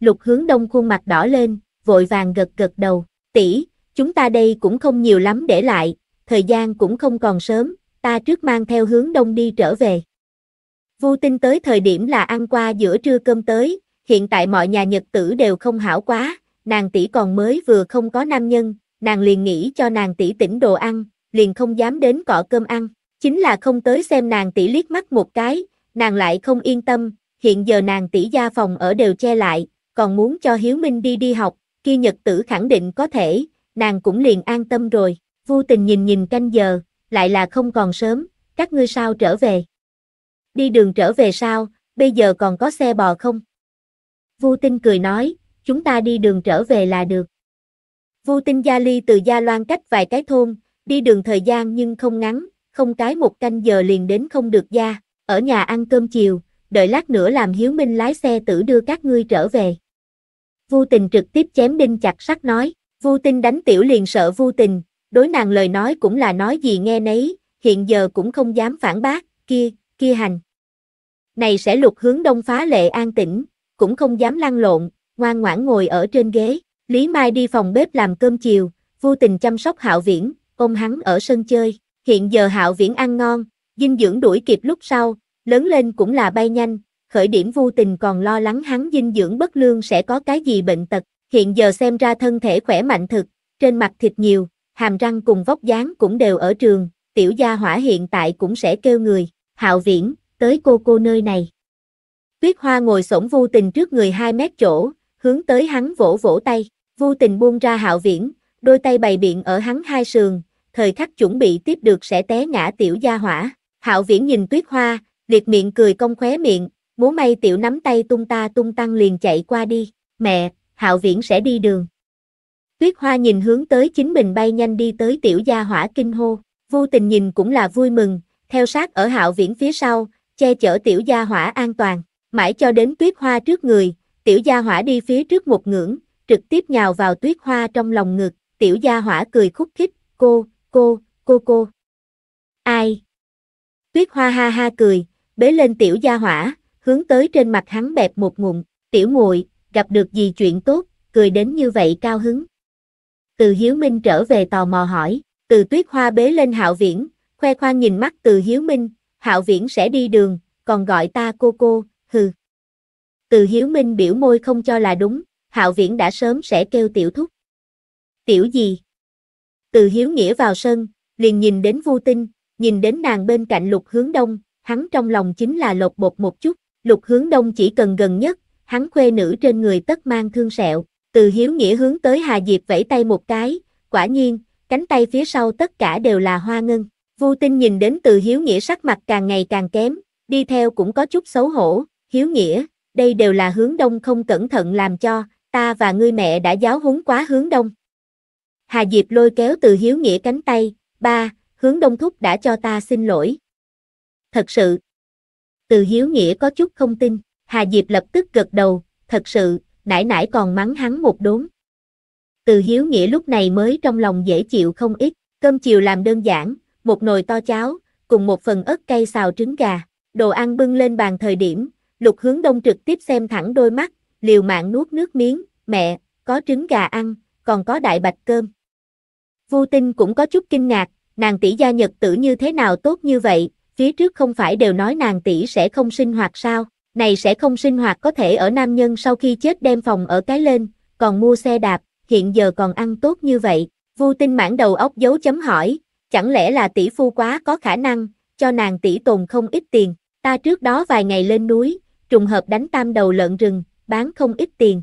Lục hướng đông khuôn mặt đỏ lên, vội vàng gật gật đầu, tỷ, chúng ta đây cũng không nhiều lắm để lại, thời gian cũng không còn sớm, ta trước mang theo hướng đông đi trở về. Vu Tinh tới thời điểm là ăn qua giữa trưa cơm tới, hiện tại mọi nhà nhật tử đều không hảo quá, nàng tỷ còn mới vừa không có nam nhân, nàng liền nghĩ cho nàng tỷ tỉnh đồ ăn, liền không dám đến cọ cơm ăn, chính là không tới xem nàng tỷ liếc mắt một cái, nàng lại không yên tâm, hiện giờ nàng tỷ gia phòng ở đều che lại, còn muốn cho Hiếu Minh đi đi học, kia nhật tử khẳng định có thể, nàng cũng liền an tâm rồi, vô tình nhìn nhìn canh giờ, lại là không còn sớm, các ngươi sao trở về đi đường trở về sao, bây giờ còn có xe bò không? Vu Tinh cười nói, chúng ta đi đường trở về là được. Vu Tinh Gia Ly từ Gia Loan cách vài cái thôn, đi đường thời gian nhưng không ngắn, không cái một canh giờ liền đến không được gia, ở nhà ăn cơm chiều, đợi lát nữa làm Hiếu Minh lái xe tử đưa các ngươi trở về. Vu Tình trực tiếp chém đinh chặt sắt nói, Vu Tinh đánh tiểu liền sợ Vu Tình, đối nàng lời nói cũng là nói gì nghe nấy, hiện giờ cũng không dám phản bác, kia, kia hành. Này sẽ lục hướng đông phá lệ an tĩnh, cũng không dám lăn lộn, ngoan ngoãn ngồi ở trên ghế, Lý Mai đi phòng bếp làm cơm chiều, vô tình chăm sóc Hạo Viễn, ôm hắn ở sân chơi, hiện giờ Hạo Viễn ăn ngon, dinh dưỡng đuổi kịp lúc sau, lớn lên cũng là bay nhanh, khởi điểm vô tình còn lo lắng hắn dinh dưỡng bất lương sẽ có cái gì bệnh tật, hiện giờ xem ra thân thể khỏe mạnh thực, trên mặt thịt nhiều, hàm răng cùng vóc dáng cũng đều ở trường, tiểu gia hỏa hiện tại cũng sẽ kêu người, Hạo Viễn, tới cô cô nơi này. Tuyết Hoa ngồi sổng vô tình trước người 2 mét chỗ, hướng tới hắn vỗ vỗ tay. Vô tình buông ra Hạo Viễn, đôi tay bày biện ở hắn hai sườn, thời khắc chuẩn bị tiếp được sẽ té ngã tiểu gia hỏa. Hạo Viễn nhìn Tuyết Hoa, liệt miệng cười cong khóe miệng, múa may tiểu nắm tay tung ta tung tăng liền chạy qua đi. Mẹ, Hạo Viễn sẽ đi đường. Tuyết Hoa nhìn hướng tới chính mình bay nhanh đi tới tiểu gia hỏa kinh hô, vô tình nhìn cũng là vui mừng, theo sát ở hạo viễn phía sau, che chở tiểu gia hỏa an toàn, mãi cho đến tuyết hoa trước người, tiểu gia hỏa đi phía trước một ngưỡng, trực tiếp nhào vào tuyết hoa trong lòng ngực, tiểu gia hỏa cười khúc khích, cô, cô, cô cô. Ai? Tuyết hoa ha ha cười, bế lên tiểu gia hỏa, hướng tới trên mặt hắn bẹp một ngụm, tiểu muội gặp được gì chuyện tốt, cười đến như vậy cao hứng. Từ Hiếu Minh trở về tò mò hỏi, từ tuyết hoa bế lên hạo viễn, khoe khoang nhìn mắt từ Hiếu Minh, Hạo Viễn sẽ đi đường, còn gọi ta cô cô, hừ. Từ Hiếu Minh biểu môi không cho là đúng, Hạo Viễn đã sớm sẽ kêu tiểu thúc. Tiểu gì? Từ Hiếu Nghĩa vào sân, liền nhìn đến Vu Tinh, nhìn đến nàng bên cạnh Lục Hướng Đông, hắn trong lòng chính là lột bột một chút, Lục Hướng Đông chỉ cần gần nhất, hắn khuê nữ trên người tất mang thương sẹo, từ Hiếu Nghĩa hướng tới Hà Diệp vẫy tay một cái, quả nhiên, cánh tay phía sau tất cả đều là hoa ngân. Vô tinh nhìn đến từ Hiếu Nghĩa sắc mặt càng ngày càng kém, đi theo cũng có chút xấu hổ, Hiếu Nghĩa, đây đều là hướng đông không cẩn thận làm cho, ta và ngươi mẹ đã giáo huấn quá hướng đông. Hà Diệp lôi kéo từ Hiếu Nghĩa cánh tay, ba, hướng đông thúc đã cho ta xin lỗi. Thật sự, từ Hiếu Nghĩa có chút không tin, Hà Diệp lập tức gật đầu, thật sự, nãy nãy còn mắng hắn một đốn. Từ Hiếu Nghĩa lúc này mới trong lòng dễ chịu không ít, cơm chiều làm đơn giản, một nồi to cháo, cùng một phần ớt cay xào trứng gà. Đồ ăn bưng lên bàn thời điểm, lục hướng đông trực tiếp xem thẳng đôi mắt, liều mạng nuốt nước miếng, mẹ, có trứng gà ăn, còn có đại bạch cơm. Vu tinh cũng có chút kinh ngạc, nàng tỷ gia nhật tử như thế nào tốt như vậy, phía trước không phải đều nói nàng tỷ sẽ không sinh hoạt sao, này sẽ không sinh hoạt có thể ở nam nhân sau khi chết đem phòng ở cái lên, còn mua xe đạp, hiện giờ còn ăn tốt như vậy. Vu tinh mãn đầu óc dấu chấm hỏi, chẳng lẽ là tỷ phu quá có khả năng, cho nàng tỷ tồn không ít tiền, ta trước đó vài ngày lên núi, trùng hợp đánh tam đầu lợn rừng, bán không ít tiền.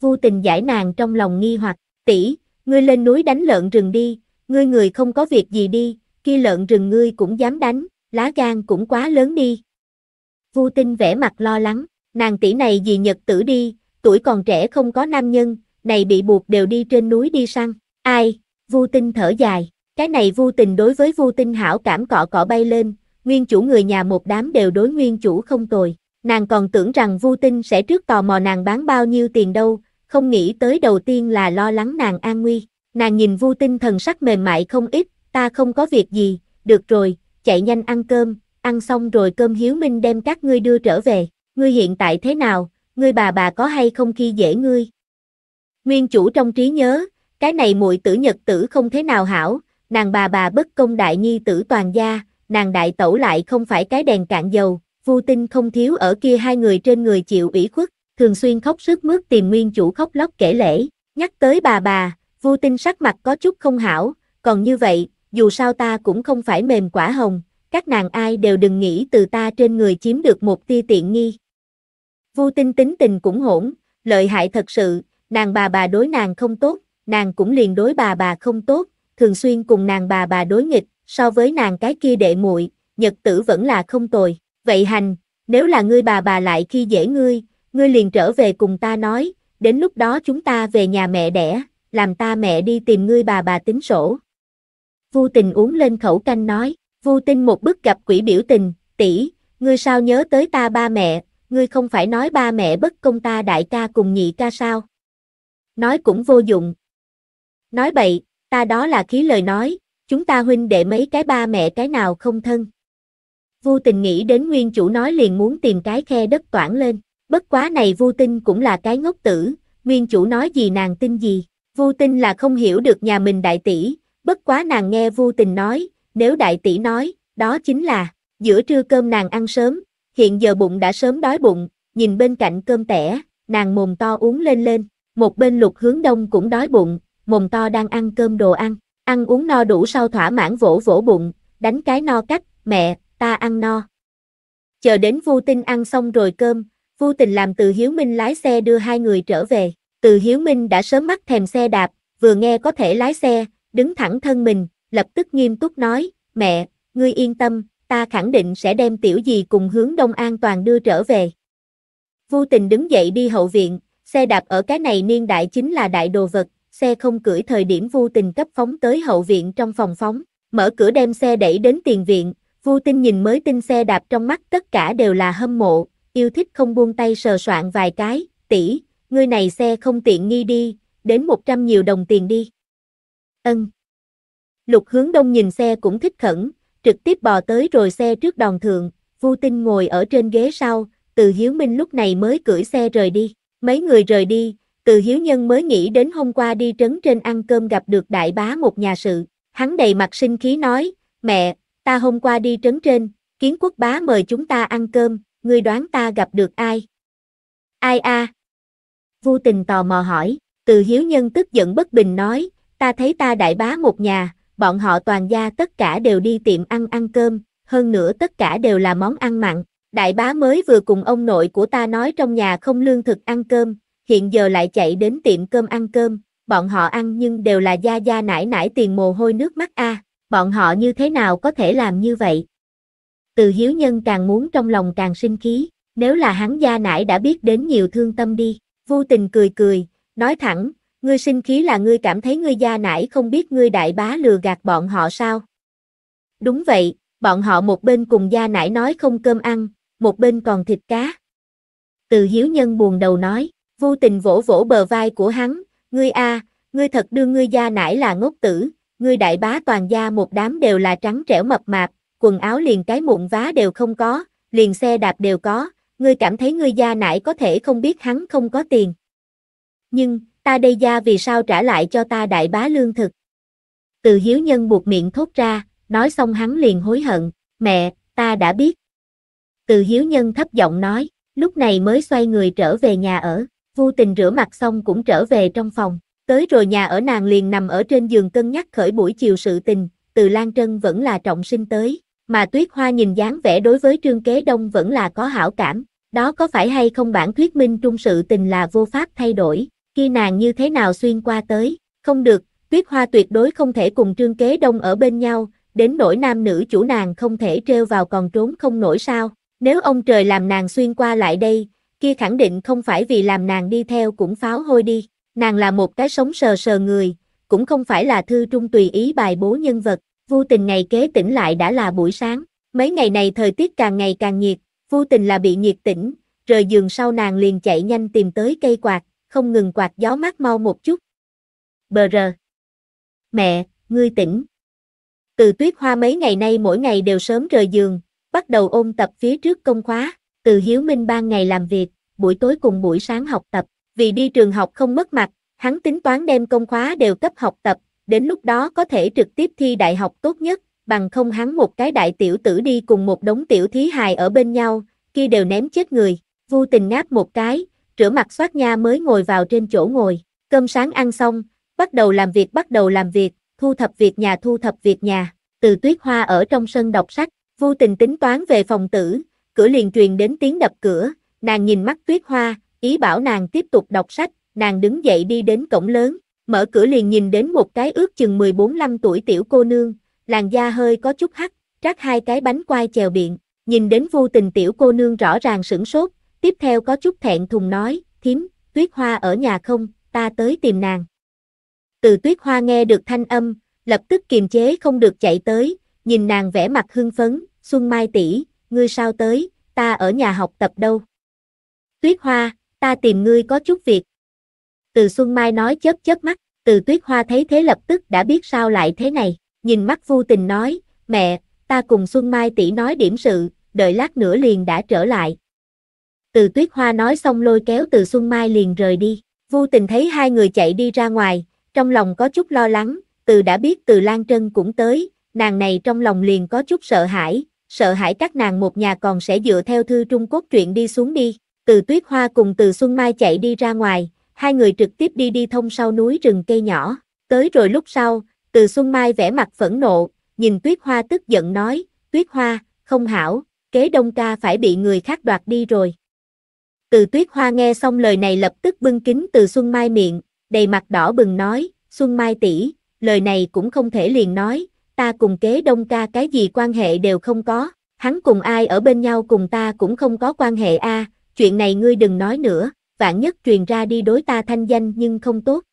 vu tình giải nàng trong lòng nghi hoặc, tỷ, ngươi lên núi đánh lợn rừng đi, ngươi người không có việc gì đi, kia lợn rừng ngươi cũng dám đánh, lá gan cũng quá lớn đi. vu tinh vẻ mặt lo lắng, nàng tỷ này vì nhật tử đi, tuổi còn trẻ không có nam nhân, này bị buộc đều đi trên núi đi săn, ai, vu tinh thở dài. Cái này vô tình đối với vô tinh hảo cảm cọ cọ bay lên, nguyên chủ người nhà một đám đều đối nguyên chủ không tồi. Nàng còn tưởng rằng vô tinh sẽ trước tò mò nàng bán bao nhiêu tiền đâu, không nghĩ tới đầu tiên là lo lắng nàng an nguy. Nàng nhìn vô tinh thần sắc mềm mại không ít, ta không có việc gì, được rồi, chạy nhanh ăn cơm, ăn xong rồi cơm hiếu minh đem các ngươi đưa trở về, ngươi hiện tại thế nào, ngươi bà bà có hay không khi dễ ngươi. Nguyên chủ trong trí nhớ, cái này muội tử nhật tử không thế nào hảo, nàng bà bà bất công đại nhi tử toàn gia, nàng đại tẩu lại không phải cái đèn cạn dầu, vu tinh không thiếu ở kia hai người trên người chịu ủy khuất, thường xuyên khóc sức mướt tìm nguyên chủ khóc lóc kể lễ, nhắc tới bà bà, vu tinh sắc mặt có chút không hảo, còn như vậy, dù sao ta cũng không phải mềm quả hồng, các nàng ai đều đừng nghĩ từ ta trên người chiếm được một tia tiện nghi. Vu tinh tính tình cũng hỗn, lợi hại thật sự, nàng bà bà đối nàng không tốt, nàng cũng liền đối bà bà không tốt, thường xuyên cùng nàng bà bà đối nghịch, so với nàng cái kia đệ muội, nhật tử vẫn là không tồi. Vậy hành, nếu là ngươi bà bà lại khi dễ ngươi, ngươi liền trở về cùng ta nói, đến lúc đó chúng ta về nhà mẹ đẻ, làm ta mẹ đi tìm ngươi bà bà tính sổ. Vu tình uống lên khẩu canh nói, vu tinh một bức gặp quỷ biểu tình, tỷ, ngươi sao nhớ tới ta ba mẹ, ngươi không phải nói ba mẹ bất công ta đại ca cùng nhị ca sao? Nói cũng vô dụng. Nói bậy, Ta đó là khí lời nói, chúng ta huynh đệ mấy cái ba mẹ cái nào không thân. Vô tình nghĩ đến nguyên chủ nói liền muốn tìm cái khe đất toản lên, bất quá này vô tinh cũng là cái ngốc tử, nguyên chủ nói gì nàng tin gì, vô tinh là không hiểu được nhà mình đại tỷ, bất quá nàng nghe vô tình nói, nếu đại tỷ nói, đó chính là, giữa trưa cơm nàng ăn sớm, hiện giờ bụng đã sớm đói bụng, nhìn bên cạnh cơm tẻ, nàng mồm to uống lên lên, một bên lục hướng đông cũng đói bụng, mồm to đang ăn cơm đồ ăn, ăn uống no đủ sau thỏa mãn vỗ vỗ bụng, đánh cái no cắt, mẹ, ta ăn no. Chờ đến Vu Tinh ăn xong rồi cơm, Vu Tình làm Từ Hiếu Minh lái xe đưa hai người trở về. Từ Hiếu Minh đã sớm mắt thèm xe đạp, vừa nghe có thể lái xe, đứng thẳng thân mình, lập tức nghiêm túc nói, mẹ, ngươi yên tâm, ta khẳng định sẽ đem tiểu gì cùng hướng đông an toàn đưa trở về. Vu Tình đứng dậy đi hậu viện, xe đạp ở cái này niên đại chính là đại đồ vật, xe không cưỡi thời điểm Vu Tình cấp phóng tới hậu viện trong phòng phóng, mở cửa đem xe đẩy đến tiền viện, Vu Tinh nhìn mới tinh xe đạp trong mắt tất cả đều là hâm mộ, yêu thích không buông tay sờ soạn vài cái, tỷ, ngươi này xe không tiện nghi đi, đến 100 nhiều đồng tiền đi. Ân. Lục hướng đông nhìn xe cũng thích khẩn, trực tiếp bò tới rồi xe trước đòn thượng, Vu Tinh ngồi ở trên ghế sau, từ Hiếu Minh lúc này mới cưỡi xe rời đi. Mấy người rời đi, từ hiếu nhân mới nghĩ đến hôm qua đi trấn trên ăn cơm gặp được đại bá một nhà sự, hắn đầy mặt sinh khí nói, mẹ, ta hôm qua đi trấn trên, kiến quốc bá mời chúng ta ăn cơm, ngươi đoán ta gặp được ai? Ai a? À? Vô tình tò mò hỏi, từ hiếu nhân tức giận bất bình nói, ta thấy ta đại bá một nhà, bọn họ toàn gia tất cả đều đi tiệm ăn ăn cơm, hơn nữa tất cả đều là món ăn mặn, đại bá mới vừa cùng ông nội của ta nói trong nhà không lương thực ăn cơm, hiện giờ lại chạy đến tiệm cơm ăn cơm, bọn họ ăn nhưng đều là da da nải nải tiền mồ hôi nước mắt a, bọn họ như thế nào có thể làm như vậy? Từ hiếu nhân càng muốn trong lòng càng sinh khí, nếu là hắn gia nãi đã biết đến nhiều thương tâm đi, vô tình cười cười, nói thẳng, ngươi sinh khí là ngươi cảm thấy ngươi gia nãi không biết ngươi đại bá lừa gạt bọn họ sao? Đúng vậy, bọn họ một bên cùng gia nãi nói không cơm ăn, một bên còn thịt cá. Từ hiếu nhân buồn đầu nói, Vô tình vỗ vỗ bờ vai của hắn, ngươi a, ngươi thật đưa ngươi gia nãi là ngốc tử, ngươi đại bá toàn gia một đám đều là trắng trẻo mập mạp, quần áo liền cái mụn vá đều không có, liền xe đạp đều có, ngươi cảm thấy ngươi gia nãi có thể không biết hắn không có tiền. Nhưng, ta đây gia vì sao trả lại cho ta đại bá lương thực? Từ hiếu nhân buộc miệng thốt ra, nói xong hắn liền hối hận, mẹ, ta đã biết. Từ hiếu nhân thấp giọng nói, lúc này mới xoay người trở về nhà ở. Vô tình rửa mặt xong cũng trở về trong phòng, tới rồi nhà ở nàng liền nằm ở trên giường cân nhắc khởi buổi chiều sự tình, từ Lan Trân vẫn là trọng sinh tới, mà Tuyết Hoa nhìn dáng vẻ đối với Trương Kế Đông vẫn là có hảo cảm, đó có phải hay không bản thuyết minh trung sự tình là vô pháp thay đổi, khi nàng như thế nào xuyên qua tới, không được, Tuyết Hoa tuyệt đối không thể cùng Trương Kế Đông ở bên nhau, đến nỗi nam nữ chủ nàng không thể treo vào còn trốn không nổi sao, nếu ông trời làm nàng xuyên qua lại đây, kia khẳng định không phải vì làm nàng đi theo cũng pháo hôi đi, nàng là một cái sống sờ sờ người, cũng không phải là thư trung tùy ý bài bố nhân vật, vô tình ngày kế tỉnh lại đã là buổi sáng, mấy ngày này thời tiết càng ngày càng nhiệt, vô tình là bị nhiệt tỉnh, rời giường sau nàng liền chạy nhanh tìm tới cây quạt, không ngừng quạt gió mát mau một chút. Bờ rờ. Mẹ, ngươi tỉnh. Từ tuyết hoa mấy ngày nay mỗi ngày đều sớm rời giường, bắt đầu ôn tập phía trước công khóa, từ Hiếu Minh ban ngày làm việc, buổi tối cùng buổi sáng học tập, vì đi trường học không mất mặt, hắn tính toán đem công khóa đều cấp học tập, đến lúc đó có thể trực tiếp thi đại học tốt nhất, bằng không hắn một cái đại tiểu tử đi cùng một đống tiểu thí hài ở bên nhau, kia đều ném chết người. Vô tình ngáp một cái, rửa mặt xoát nha mới ngồi vào trên chỗ ngồi, cơm sáng ăn xong, bắt đầu làm việc bắt đầu làm việc, thu thập việc nhà thu thập việc nhà, từ tuyết hoa ở trong sân đọc sách, vô tình tính toán về phòng tử, cửa liền truyền đến tiếng đập cửa, nàng nhìn mắt tuyết hoa, ý bảo nàng tiếp tục đọc sách, nàng đứng dậy đi đến cổng lớn, mở cửa liền nhìn đến một cái ước chừng 14-15 tuổi tiểu cô nương, làn da hơi có chút hắt, trát hai cái bánh quai chèo biện, nhìn đến vô tình tiểu cô nương rõ ràng sửng sốt, tiếp theo có chút thẹn thùng nói, thím, tuyết hoa ở nhà không, ta tới tìm nàng. Từ tuyết hoa nghe được thanh âm, lập tức kiềm chế không được chạy tới, nhìn nàng vẻ mặt hưng phấn, Xuân Mai tỷ, ngươi sao tới, ta ở nhà học tập đâu. Tuyết Hoa, ta tìm ngươi có chút việc. Từ Xuân Mai nói chớp chớp mắt, từ Tuyết Hoa thấy thế lập tức đã biết sao lại thế này, nhìn mắt vô tình nói, mẹ, ta cùng Xuân Mai tỷ nói điểm sự, đợi lát nữa liền đã trở lại. Từ Tuyết Hoa nói xong lôi kéo từ Xuân Mai liền rời đi, vô tình thấy hai người chạy đi ra ngoài, trong lòng có chút lo lắng, từ đã biết từ Lan Trân cũng tới, nàng này trong lòng liền có chút sợ hãi, sợ hãi các nàng một nhà còn sẽ dựa theo thư Trung Quốc truyện đi xuống đi. Từ Tuyết Hoa cùng từ Xuân Mai chạy đi ra ngoài, hai người trực tiếp đi đi thông sau núi rừng cây nhỏ. Tới rồi lúc sau, từ Xuân Mai vẻ mặt phẫn nộ, nhìn Tuyết Hoa tức giận nói, Tuyết Hoa, không hảo, kế đông ca phải bị người khác đoạt đi rồi. Từ Tuyết Hoa nghe xong lời này lập tức bưng kính từ Xuân Mai miệng, đầy mặt đỏ bừng nói, Xuân Mai tỷ, lời này cũng không thể liền nói, ta cùng kế đông ca cái gì quan hệ đều không có, hắn cùng ai ở bên nhau cùng ta cũng không có quan hệ a. chuyện này ngươi đừng nói nữa, vạn nhất truyền ra đi đối ta thanh danh nhưng không tốt.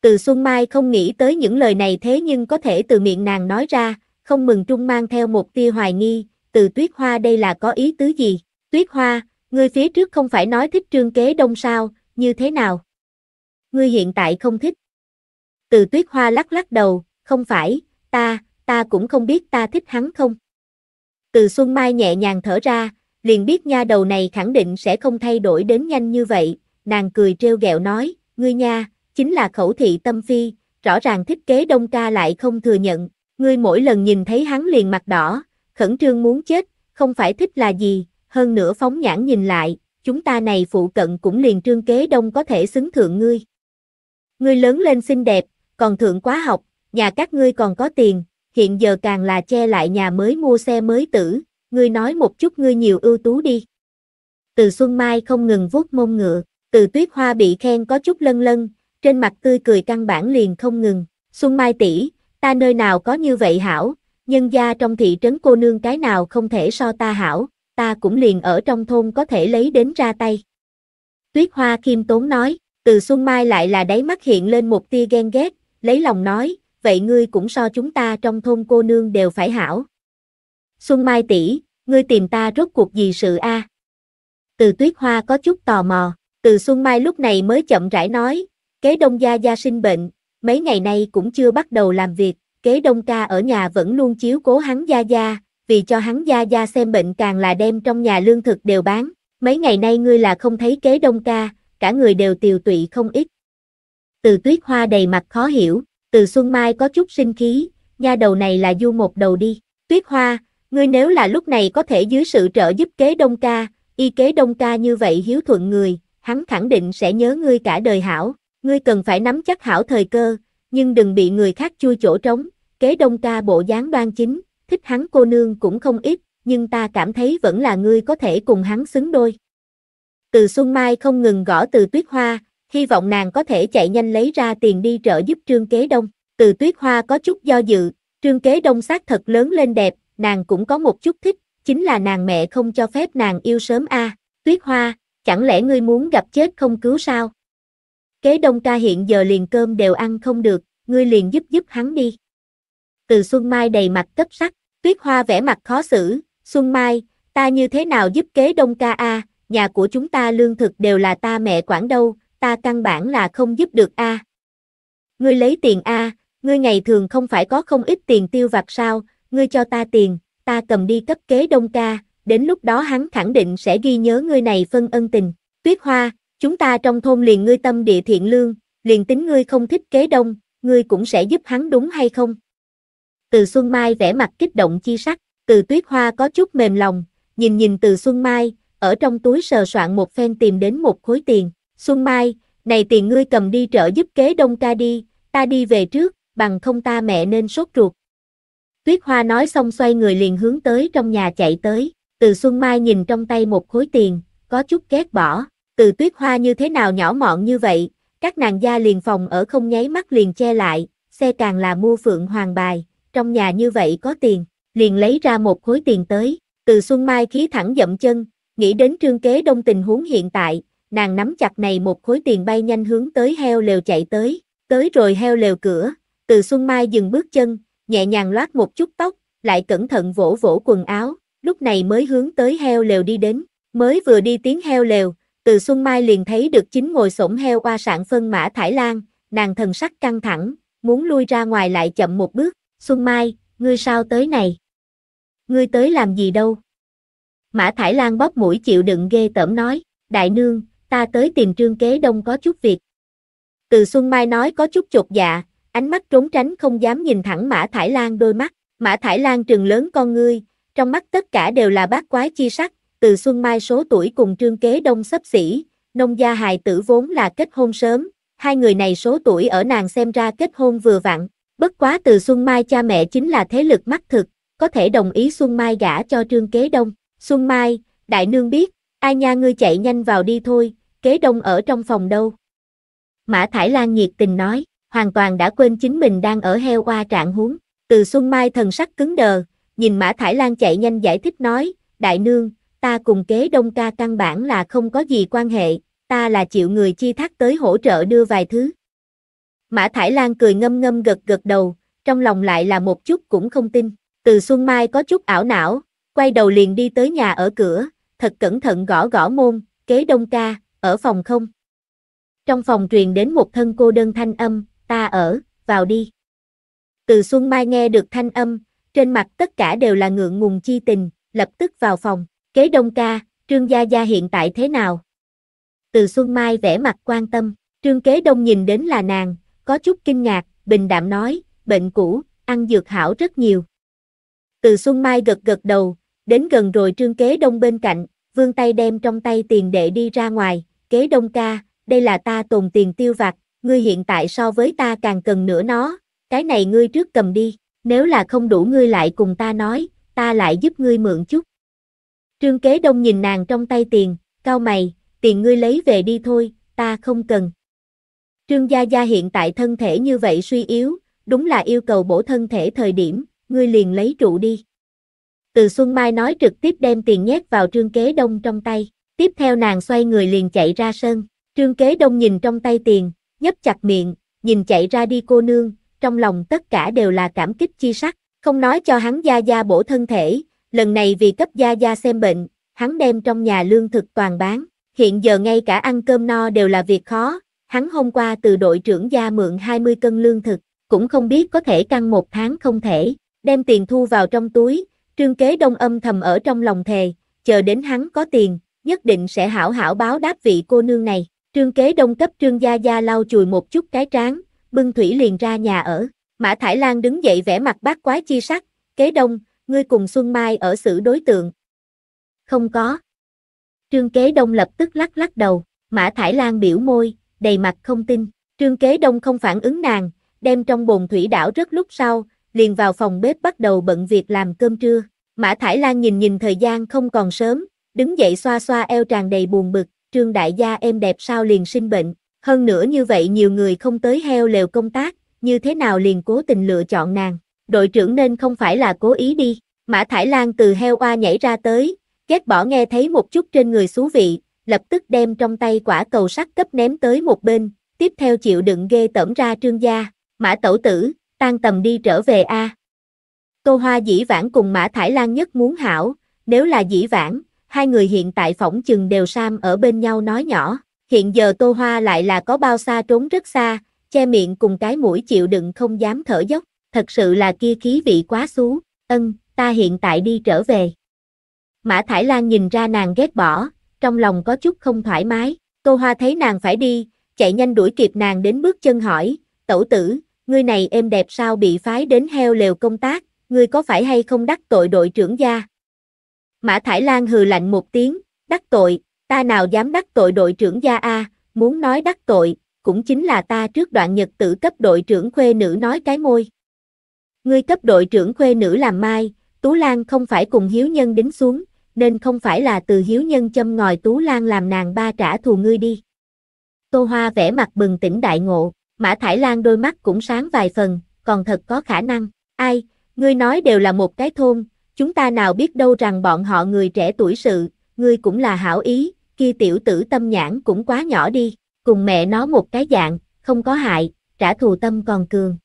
Từ Xuân Mai không nghĩ tới những lời này thế nhưng có thể từ miệng nàng nói ra, không mừng trung mang theo một tia hoài nghi, từ Tuyết Hoa đây là có ý tứ gì? Tuyết Hoa, ngươi phía trước không phải nói thích trương kế đông sao, như thế nào? Ngươi hiện tại không thích. Từ Tuyết Hoa lắc lắc đầu, không phải, ta, ta cũng không biết ta thích hắn không. Từ Xuân Mai nhẹ nhàng thở ra, liền biết nha đầu này khẳng định sẽ không thay đổi đến nhanh như vậy, nàng cười trêu ghẹo nói, ngươi nha, chính là khẩu thị tâm phi, rõ ràng thiết kế đông ca lại không thừa nhận, ngươi mỗi lần nhìn thấy hắn liền mặt đỏ, khẩn trương muốn chết, không phải thích là gì, hơn nữa phóng nhãn nhìn lại, chúng ta này phụ cận cũng liền trương kế đông có thể xứng thượng ngươi. Ngươi lớn lên xinh đẹp, còn thượng quá học, nhà các ngươi còn có tiền, hiện giờ càng là che lại nhà mới mua xe mới tử, ngươi nói một chút ngươi nhiều ưu tú đi. Từ Xuân Mai không ngừng vuốt mông ngựa, từ tuyết hoa bị khen có chút lân lân, trên mặt tươi cười căn bản liền không ngừng. Xuân Mai tỷ, ta nơi nào có như vậy hảo, nhân gia trong thị trấn cô nương cái nào không thể so ta hảo, ta cũng liền ở trong thôn có thể lấy đến ra tay. Tuyết Hoa Kim Tốn nói, từ Xuân Mai lại là đáy mắt hiện lên một tia ghen ghét, lấy lòng nói, vậy ngươi cũng so chúng ta trong thôn cô nương đều phải hảo. Xuân Mai tỷ, ngươi tìm ta rốt cuộc gì sự a? À? Từ Tuyết Hoa có chút tò mò, từ Xuân Mai lúc này mới chậm rãi nói, kế đông gia gia sinh bệnh, mấy ngày nay cũng chưa bắt đầu làm việc, kế đông ca ở nhà vẫn luôn chiếu cố hắn gia gia, vì cho hắn gia gia xem bệnh càng là đem trong nhà lương thực đều bán, mấy ngày nay ngươi là không thấy kế đông ca, cả người đều tiều tụy không ít. Từ tuyết hoa đầy mặt khó hiểu, từ Xuân Mai có chút sinh khí, nha đầu này là du một đầu đi. Tuyết Hoa, ngươi nếu là lúc này có thể dưới sự trợ giúp kế đông ca, y kế đông ca như vậy hiếu thuận người, hắn khẳng định sẽ nhớ ngươi cả đời hảo. Ngươi cần phải nắm chắc hảo thời cơ, nhưng đừng bị người khác chui chỗ trống. Kế đông ca bộ dáng đoan chính, thích hắn cô nương cũng không ít, nhưng ta cảm thấy vẫn là ngươi có thể cùng hắn xứng đôi. Từ Xuân Mai không ngừng gõ từ tuyết hoa, hy vọng nàng có thể chạy nhanh lấy ra tiền đi trợ giúp Trương Kế Đông. Từ tuyết hoa có chút do dự, Trương Kế Đông xác thật lớn lên đẹp, nàng cũng có một chút thích, chính là nàng mẹ không cho phép nàng yêu sớm a. Tuyết hoa, chẳng lẽ ngươi muốn gặp chết không cứu sao? Kế Đông ca hiện giờ liền cơm đều ăn không được, ngươi liền giúp giúp hắn đi. Từ Xuân Mai đầy mặt cấp sắc, Tuyết Hoa vẻ mặt khó xử, Xuân Mai, ta như thế nào giúp kế Đông ca a, nhà của chúng ta lương thực đều là ta mẹ quản đâu, ta căn bản là không giúp được a. À. Ngươi lấy tiền a, à, ngươi ngày thường không phải có không ít tiền tiêu vặt sao, ngươi cho ta tiền, ta cầm đi cấp kế đông ca, đến lúc đó hắn khẳng định sẽ ghi nhớ ngươi này phân ân tình. Tuyết Hoa, chúng ta trong thôn liền ngươi tâm địa thiện lương, liền tính ngươi không thích kế đông, ngươi cũng sẽ giúp hắn đúng hay không? Từ Xuân Mai vẻ mặt kích động chi sắc, từ Tuyết Hoa có chút mềm lòng, nhìn nhìn từ Xuân Mai, ở trong túi sờ soạn một phen tìm đến một khối tiền. Xuân Mai, này tiền ngươi cầm đi trợ giúp kế đông ca đi, ta đi về trước, bằng không ta mẹ nên sốt ruột. Tuyết Hoa nói xong xoay người liền hướng tới trong nhà chạy tới, từ Xuân Mai nhìn trong tay một khối tiền, có chút ghét bỏ, từ Tuyết Hoa như thế nào nhỏ mọn như vậy, các nàng gia liền phòng ở không nháy mắt liền che lại, xe càng là mua phượng hoàng bài, trong nhà như vậy có tiền, liền lấy ra một khối tiền tới, từ Xuân Mai khí thẳng dậm chân, nghĩ đến trương kế đông tình huống hiện tại, nàng nắm chặt này một khối tiền bay nhanh hướng tới heo lều chạy tới, tới rồi heo lều cửa, từ Xuân Mai dừng bước chân, nhẹ nhàng loát một chút tóc, lại cẩn thận vỗ vỗ quần áo, lúc này mới hướng tới heo lều đi đến, mới vừa đi tiếng heo lều, từ Xuân Mai liền thấy được chính ngồi sổng heo qua sạn phân mã Thải Lan, nàng thần sắc căng thẳng, muốn lui ra ngoài lại chậm một bước, Xuân Mai, ngươi sao tới này? Ngươi tới làm gì đâu? Mã Thải Lan bóp mũi chịu đựng ghê tởm nói, đại nương, ta tới tìm trương kế đông có chút việc. Từ Xuân Mai nói có chút chột dạ, ánh mắt trốn tránh không dám nhìn thẳng Mã Thải Lan đôi mắt, Mã Thải Lan trừng lớn con ngươi, trong mắt tất cả đều là bát quái chi sắc, từ Xuân Mai số tuổi cùng trương kế đông sấp xỉ, nông gia hài tử vốn là kết hôn sớm, hai người này số tuổi ở nàng xem ra kết hôn vừa vặn, bất quá từ Xuân Mai cha mẹ chính là thế lực mắt thực, có thể đồng ý Xuân Mai gả cho trương kế đông, Xuân Mai, đại nương biết, ai nha ngươi chạy nhanh vào đi thôi, kế đông ở trong phòng đâu. Mã Thải Lan nhiệt tình nói, hoàn toàn đã quên chính mình đang ở heo qua trạng huống. Từ Xuân Mai thần sắc cứng đờ, nhìn Mã Thải Lan chạy nhanh giải thích nói, đại nương, ta cùng kế đông ca căn bản là không có gì quan hệ, ta là chịu người chi thác tới hỗ trợ đưa vài thứ. Mã Thải Lan cười ngâm ngâm gật gật đầu, trong lòng lại là một chút cũng không tin. Từ Xuân Mai có chút ảo não, quay đầu liền đi tới nhà ở cửa, thật cẩn thận gõ gõ môn, kế đông ca, ở phòng không? Trong phòng truyền đến một thân cô đơn thanh âm, ta ở, vào đi. Từ Xuân Mai nghe được thanh âm, trên mặt tất cả đều là ngượng ngùng chi tình, lập tức vào phòng, kế đông ca, trương gia gia hiện tại thế nào? Từ Xuân Mai vẻ mặt quan tâm, trương kế đông nhìn đến là nàng, có chút kinh ngạc, bình đạm nói, bệnh cũ, ăn dược hảo rất nhiều. Từ Xuân Mai gật gật đầu, đến gần rồi trương kế đông bên cạnh, vương tay đem trong tay tiền đệ đi ra ngoài, kế đông ca, đây là ta tồn tiền tiêu vặt, ngươi hiện tại so với ta càng cần nữa nó, cái này ngươi trước cầm đi, nếu là không đủ ngươi lại cùng ta nói, ta lại giúp ngươi mượn chút. Trương kế đông nhìn nàng trong tay tiền, cao mày, tiền ngươi lấy về đi thôi, ta không cần. Trương Gia Gia hiện tại thân thể như vậy suy yếu, đúng là yêu cầu bổ thân thể thời điểm, ngươi liền lấy trụ đi. Từ Xuân Mai nói trực tiếp đem tiền nhét vào Trương Kế Đông trong tay. Tiếp theo nàng xoay người liền chạy ra sân, trương kế đông nhìn trong tay tiền, nhấp chặt miệng, nhìn chạy ra đi cô nương, trong lòng tất cả đều là cảm kích chi sắc, không nói cho hắn Gia Gia bổ thân thể, lần này vì cấp Gia Gia xem bệnh, hắn đem trong nhà lương thực toàn bán, hiện giờ ngay cả ăn cơm no đều là việc khó, hắn hôm qua từ đội trưởng Gia mượn 20 cân lương thực, cũng không biết có thể căng một tháng không thể, đem tiền thu vào trong túi, trương kế đông âm thầm ở trong lòng thề, chờ đến hắn có tiền, nhất định sẽ hảo hảo báo đáp vị cô nương này. Trương kế đông cấp trương gia gia lau chùi một chút cái trán, bưng thủy liền ra nhà ở. Mã Thải Lan đứng dậy vẻ mặt bát quái chi sắc, kế đông, ngươi cùng Xuân Mai ở xử đối tượng. Không có. Trương kế đông lập tức lắc lắc đầu, Mã Thải Lan biểu môi, đầy mặt không tin. Trương kế đông không phản ứng nàng, đem trong bồn thủy đảo rất lúc sau, liền vào phòng bếp bắt đầu bận việc làm cơm trưa. Mã Thải Lan nhìn nhìn thời gian không còn sớm, đứng dậy xoa xoa eo tràn đầy buồn bực, trương đại gia em đẹp sao liền sinh bệnh, hơn nữa như vậy nhiều người không tới heo lều công tác, như thế nào liền cố tình lựa chọn nàng, đội trưởng nên không phải là cố ý đi, Mã Thải Lan từ heo oa nhảy ra tới, kết bỏ nghe thấy một chút trên người xú vị, lập tức đem trong tay quả cầu sắt cấp ném tới một bên, tiếp theo chịu đựng ghê tẩm ra trương gia, Mã Tẩu Tử, tan tầm đi trở về A. Tô Hoa dĩ vãng cùng Mã Thải Lan nhất muốn hảo, nếu là dĩ vãng, hai người hiện tại phỏng chừng đều sam ở bên nhau nói nhỏ, hiện giờ Tô Hoa lại là có bao xa trốn rất xa, che miệng cùng cái mũi chịu đựng không dám thở dốc, thật sự là kia khí vị quá xú, ân, ta hiện tại đi trở về. Mã Thải Lan nhìn ra nàng ghét bỏ, trong lòng có chút không thoải mái, Tô Hoa thấy nàng phải đi, chạy nhanh đuổi kịp nàng đến bước chân hỏi, tẩu tử, ngươi này êm đẹp sao bị phái đến heo lều công tác, ngươi có phải hay không đắc tội đội trưởng gia, Mã Thải Lan hừ lạnh một tiếng, đắc tội, ta nào dám đắc tội đội trưởng gia A, muốn nói đắc tội, cũng chính là ta trước đoạn nhật tử cấp đội trưởng khuê nữ nói cái môi. Ngươi cấp đội trưởng khuê nữ làm mai, Tú Lan không phải cùng hiếu nhân đính xuống, nên không phải là từ hiếu nhân châm ngòi Tú Lan làm nàng ba trả thù ngươi đi. Tô Hoa vẽ mặt bừng tỉnh đại ngộ, Mã Thải Lan đôi mắt cũng sáng vài phần, còn thật có khả năng, ai, ngươi nói đều là một cái thôn, Chúng ta nào biết đâu rằng bọn họ người trẻ tuổi sự, ngươi cũng là hảo ý, kia tiểu tử tâm nhãn cũng quá nhỏ đi, cùng mẹ nó một cái dạng, không có hại, trả thù tâm còn cường.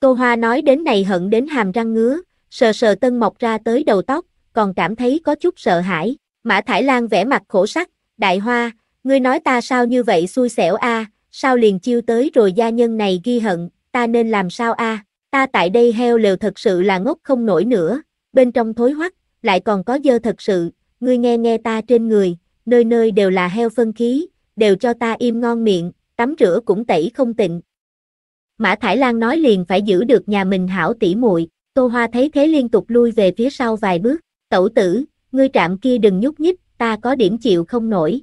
Tô Hoa nói đến này hận đến hàm răng ngứa, sờ sờ tân mọc ra tới đầu tóc, còn cảm thấy có chút sợ hãi. Mã Thải Lan vẻ mặt khổ sắc, đại hoa, ngươi nói ta sao như vậy xui xẻo a, sao liền chiêu tới rồi gia nhân này ghi hận, ta nên làm sao a, ta tại đây heo lều thật sự là ngốc không nổi nữa, bên trong thối hoắc, lại còn có dơ thật sự, ngươi nghe nghe ta trên người, nơi nơi đều là heo phân khí, đều cho ta im ngon miệng, tắm rửa cũng tẩy không tịnh. Mã Thải Lan nói liền phải giữ được nhà mình hảo tỉ muội, Tô Hoa thấy thế liên tục lui về phía sau vài bước, tẩu tử, ngươi trạm kia đừng nhúc nhích, ta có điểm chịu không nổi.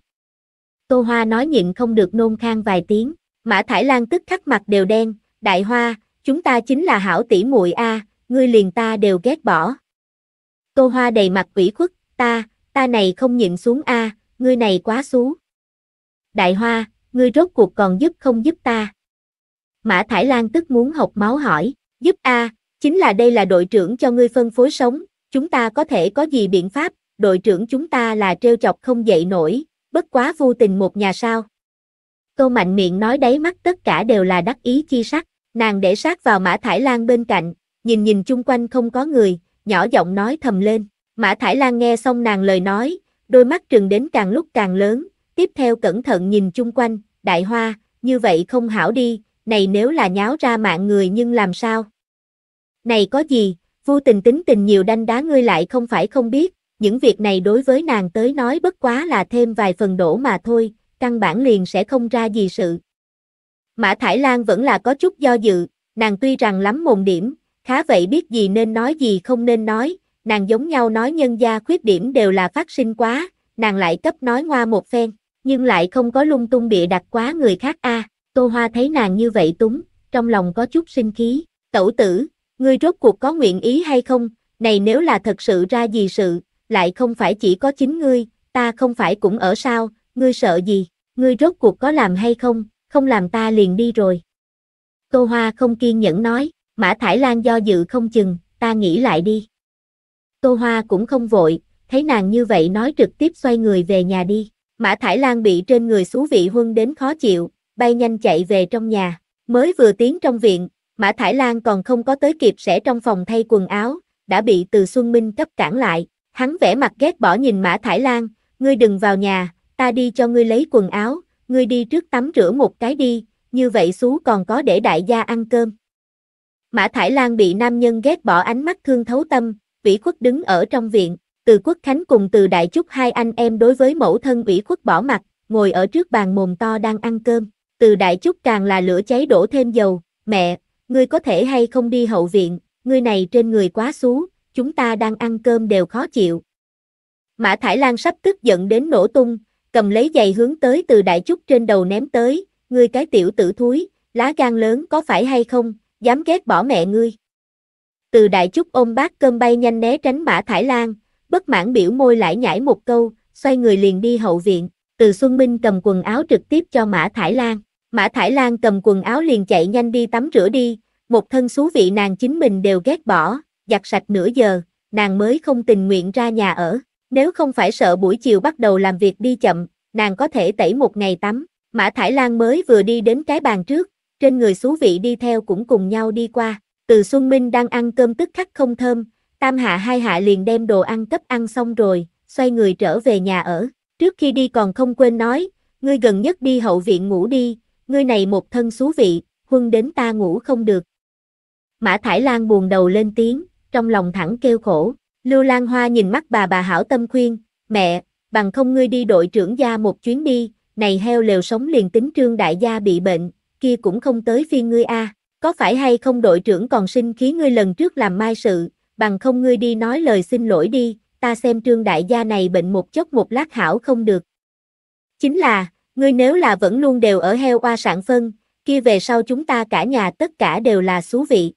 Tô Hoa nói nhịn không được nôn khang vài tiếng, Mã Thải Lan tức khắc mặt đều đen, đại hoa, chúng ta chính là hảo tỷ muội a, ngươi liền ta đều ghét bỏ. Tô Hoa đầy mặt ủy khuất, ta, ta này không nhịn xuống a, à, ngươi này quá xú. Đại Hoa, ngươi rốt cuộc còn giúp không giúp ta? Mã Thải Lan tức muốn học máu hỏi, giúp a, chính là đây là đội trưởng cho ngươi phân phối sống, chúng ta có thể có gì biện pháp, đội trưởng chúng ta là treo chọc không dậy nổi, bất quá vô tình một nhà sao. Câu mạnh miệng nói đáy mắt tất cả đều là đắc ý chi sắc, nàng để sát vào Mã Thải Lan bên cạnh, nhìn nhìn chung quanh không có người, nhỏ giọng nói thầm lên. Mã Thải Lan nghe xong nàng lời nói, đôi mắt trừng đến càng lúc càng lớn, tiếp theo cẩn thận nhìn chung quanh, đại hoa, như vậy không hảo đi, này nếu là nháo ra mạng người nhưng làm sao? Này có gì, vô tình tính tình nhiều đanh đá ngươi lại không phải không biết, những việc này đối với nàng tới nói bất quá là thêm vài phần đổ mà thôi, căn bản liền sẽ không ra gì sự. Mã Thải Lan vẫn là có chút do dự, nàng tuy rằng lắm mồm điểm, khá vậy biết gì nên nói gì không nên nói, nàng giống nhau nói nhân gia khuyết điểm đều là phát sinh quá, nàng lại cấp nói ngoa một phen, nhưng lại không có lung tung bịa đặt quá người khác a. tô Hoa thấy nàng như vậy túng, trong lòng có chút sinh khí, tẩu tử, ngươi rốt cuộc có nguyện ý hay không, này nếu là thật sự ra gì sự, lại không phải chỉ có chính ngươi, ta không phải cũng ở sao, ngươi sợ gì, ngươi rốt cuộc có làm hay không, không làm ta liền đi rồi. Tô Hoa không kiên nhẫn nói, Mã Thải Lan do dự không chừng, ta nghĩ lại đi. Tô Hoa cũng không vội, thấy nàng như vậy nói trực tiếp xoay người về nhà đi. Mã Thải Lan bị trên người xú vị huân đến khó chịu, bay nhanh chạy về trong nhà. Mới vừa tiến trong viện, Mã Thải Lan còn không có tới kịp sẽ trong phòng thay quần áo, đã bị từ Xuân Minh cấp cản lại. Hắn vẻ mặt ghét bỏ nhìn Mã Thải Lan, ngươi đừng vào nhà, ta đi cho ngươi lấy quần áo, ngươi đi trước tắm rửa một cái đi, như vậy xú còn có để đại gia ăn cơm. Mã Thải Lan bị nam nhân ghét bỏ ánh mắt thương thấu tâm, ủy khuất đứng ở trong viện, từ quốc khánh cùng từ đại chúc hai anh em đối với mẫu thân ủy khuất bỏ mặt, ngồi ở trước bàn mồm to đang ăn cơm, từ đại chúc càng là lửa cháy đổ thêm dầu, mẹ, ngươi có thể hay không đi hậu viện, ngươi này trên người quá xú, chúng ta đang ăn cơm đều khó chịu. Mã Thải Lan sắp tức giận đến nổ tung, cầm lấy giày hướng tới từ đại chúc trên đầu ném tới, ngươi cái tiểu tử thúi, lá gan lớn có phải hay không, dám ghét bỏ mẹ ngươi. Từ đại trúc ôm bát cơm bay nhanh né tránh mã Thải Lan, bất mãn biểu môi lại nhảy một câu, xoay người liền đi hậu viện, từ Xuân Minh cầm quần áo trực tiếp cho mã Thải Lan. Mã Thải Lan cầm quần áo liền chạy nhanh đi tắm rửa đi, một thân xú vị nàng chính mình đều ghét bỏ, giặt sạch nửa giờ, nàng mới không tình nguyện ra nhà ở. Nếu không phải sợ buổi chiều bắt đầu làm việc đi chậm, nàng có thể tẩy một ngày tắm. Mã Thải Lan mới vừa đi đến cái bàn trước, trên người xú vị đi theo cũng cùng nhau đi qua, từ Xuân Minh đang ăn cơm tức khắc không thơm, tam hạ hai hạ liền đem đồ ăn cấp ăn xong rồi, xoay người trở về nhà ở, trước khi đi còn không quên nói, ngươi gần nhất đi hậu viện ngủ đi, ngươi này một thân xú vị, huân đến ta ngủ không được. Mã Thải Lan buồn đầu lên tiếng, trong lòng thẳng kêu khổ, Lưu Lan Hoa nhìn mắt bà bà hảo tâm khuyên, mẹ, bằng không ngươi đi đội trưởng gia một chuyến đi, này heo lều sống liền tính trương đại gia bị bệnh, kia cũng không tới phiên ngươi a, có phải hay không đội trưởng còn xin khí ngươi lần trước làm mai sự, bằng không ngươi đi nói lời xin lỗi đi, ta xem trương đại gia này bệnh một chốc một lát hảo không được. Chính là, ngươi nếu là vẫn luôn đều ở heo oa sản phân, kia về sau chúng ta cả nhà tất cả đều là xú vị.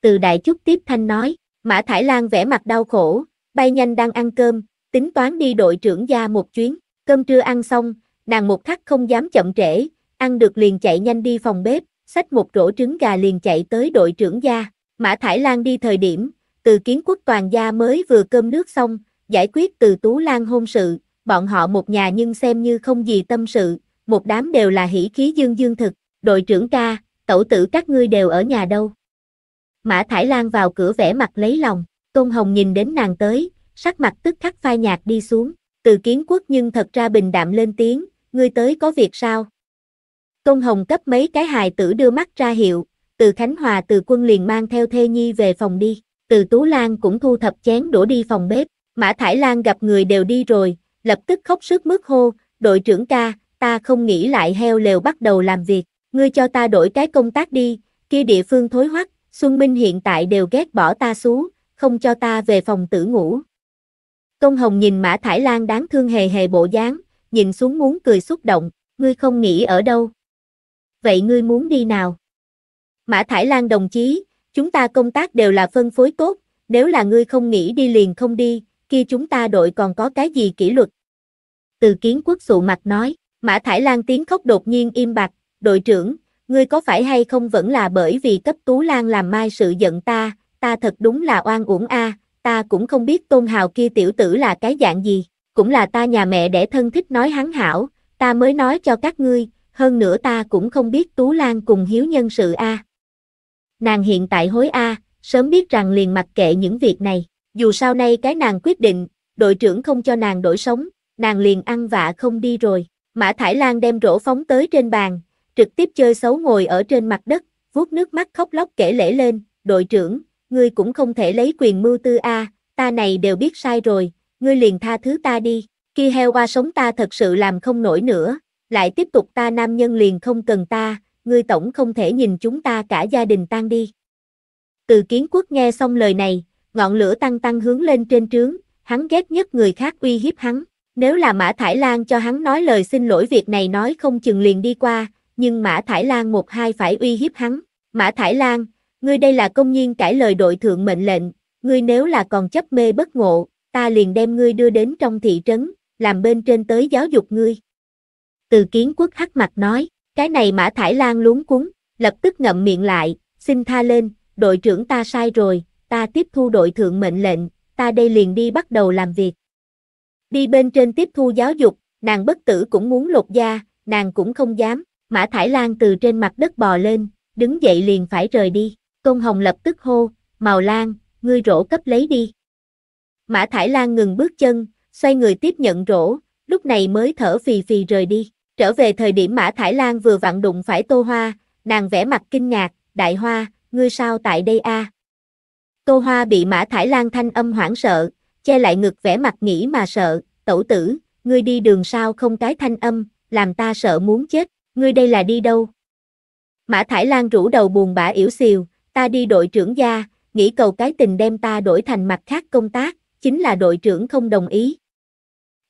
Từ đại chúc tiếp thanh nói, Mã Thải Lan vẻ mặt đau khổ, bay nhanh đang ăn cơm, tính toán đi đội trưởng gia một chuyến, cơm trưa ăn xong, nàng một khắc không dám chậm trễ, ăn được liền chạy nhanh đi phòng bếp, xách một rổ trứng gà liền chạy tới đội trưởng gia. Mã Thải Lan đi thời điểm, từ kiến quốc toàn gia mới vừa cơm nước xong, giải quyết từ Tú Lan hôn sự, bọn họ một nhà nhưng xem như không gì tâm sự, một đám đều là hỉ khí dương dương thực, đội trưởng ca, tẩu tử các ngươi đều ở nhà đâu. Mã Thải Lan vào cửa vẽ mặt lấy lòng, Tôn Hồng nhìn đến nàng tới, sắc mặt tức khắc phai nhạt đi xuống, từ kiến quốc nhưng thật ra bình đạm lên tiếng, ngươi tới có việc sao, Tôn Hồng cấp mấy cái hài tử đưa mắt ra hiệu, từ Khánh Hòa từ quân liền mang theo Thê Nhi về phòng đi, từ Tú Lan cũng thu thập chén đổ đi phòng bếp, Mã Thải Lan gặp người đều đi rồi, lập tức khóc sức mướt hô, đội trưởng ca, ta không nghĩ lại heo lều bắt đầu làm việc, ngươi cho ta đổi cái công tác đi, kia địa phương thối hoắc, Xuân Minh hiện tại đều ghét bỏ ta xuống, không cho ta về phòng tử ngủ. Công Hồng nhìn Mã Thải Lan đáng thương hề hề bộ dáng, nhìn xuống muốn cười xúc động, ngươi không nghĩ ở đâu, vậy ngươi muốn đi nào? Mã Thải Lan đồng chí, chúng ta công tác đều là phân phối tốt, nếu là ngươi không nghĩ đi liền không đi, kia chúng ta đội còn có cái gì kỷ luật? Từ kiến quốc sụ mặt nói, Mã Thải Lan tiếng khóc đột nhiên im bặt, đội trưởng, ngươi có phải hay không vẫn là bởi vì cấp Tú Lan làm mai sự giận ta, ta thật đúng là oan uổng a, ta cũng không biết tôn hào kia tiểu tử là cái dạng gì, cũng là ta nhà mẹ để thân thích nói hắn hảo, ta mới nói cho các ngươi, hơn nữa ta cũng không biết Tú Lan cùng hiếu nhân sự a. Nàng hiện tại hối a, sớm biết rằng liền mặc kệ những việc này, dù sau nay cái nàng quyết định, đội trưởng không cho nàng đổi sống, nàng liền ăn vạ không đi rồi. Mã Thải Lan đem rổ phóng tới trên bàn, trực tiếp chơi xấu ngồi ở trên mặt đất, vuốt nước mắt khóc lóc kể lễ lên, đội trưởng, ngươi cũng không thể lấy quyền mưu tư a, ta này đều biết sai rồi, ngươi liền tha thứ ta đi, kia heo qua sống ta thật sự làm không nổi nữa, lại tiếp tục ta nam nhân liền không cần ta, ngươi tổng không thể nhìn chúng ta cả gia đình tan đi. Từ kiến quốc nghe xong lời này, ngọn lửa tăng tăng hướng lên trên trướng, hắn ghét nhất người khác uy hiếp hắn. Nếu là Mã Thải Lan cho hắn nói lời xin lỗi việc này nói không chừng liền đi qua, nhưng Mã Thải Lan một hai phải uy hiếp hắn. Mã Thải Lan, ngươi đây là công nhiên cãi lời đội thượng mệnh lệnh, ngươi nếu là còn chấp mê bất ngộ, ta liền đem ngươi đưa đến trong thị trấn, làm bên trên tới giáo dục ngươi từ kiến quốc hắc mặt nói, cái này mã thải lan luống cúng, lập tức ngậm miệng lại, xin tha lên, đội trưởng ta sai rồi, ta tiếp thu đội thượng mệnh lệnh, ta đây liền đi bắt đầu làm việc. Đi bên trên tiếp thu giáo dục, nàng bất tử cũng muốn lột da, nàng cũng không dám, mã thải lan từ trên mặt đất bò lên, đứng dậy liền phải rời đi, công hồng lập tức hô, màu lan, ngươi rổ cấp lấy đi. Mã Thải Lan ngừng bước chân, xoay người tiếp nhận rổ, lúc này mới thở phì phì rời đi. Trở về thời điểm Mã Thải Lan vừa vặn đụng phải Tô Hoa, nàng vẽ mặt kinh ngạc, đại hoa, ngươi sao tại đây a? Tô Hoa bị Mã Thải Lan thanh âm hoảng sợ, che lại ngực vẽ mặt nghĩ mà sợ, tẩu tử, ngươi đi đường sao không cái thanh âm, làm ta sợ muốn chết, ngươi đây là đi đâu? Mã Thải Lan rủ đầu buồn bã yếu xìu, ta đi đội trưởng gia, nghĩ cầu cái tình đem ta đổi thành mặt khác công tác, chính là đội trưởng không đồng ý.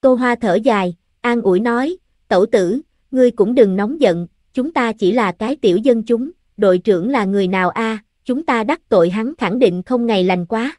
Tô Hoa thở dài, an ủi nói, tẩu tử, ngươi cũng đừng nóng giận, chúng ta chỉ là cái tiểu dân chúng, đội trưởng là người nào a chúng ta đắc tội hắn khẳng định không ngày lành quá.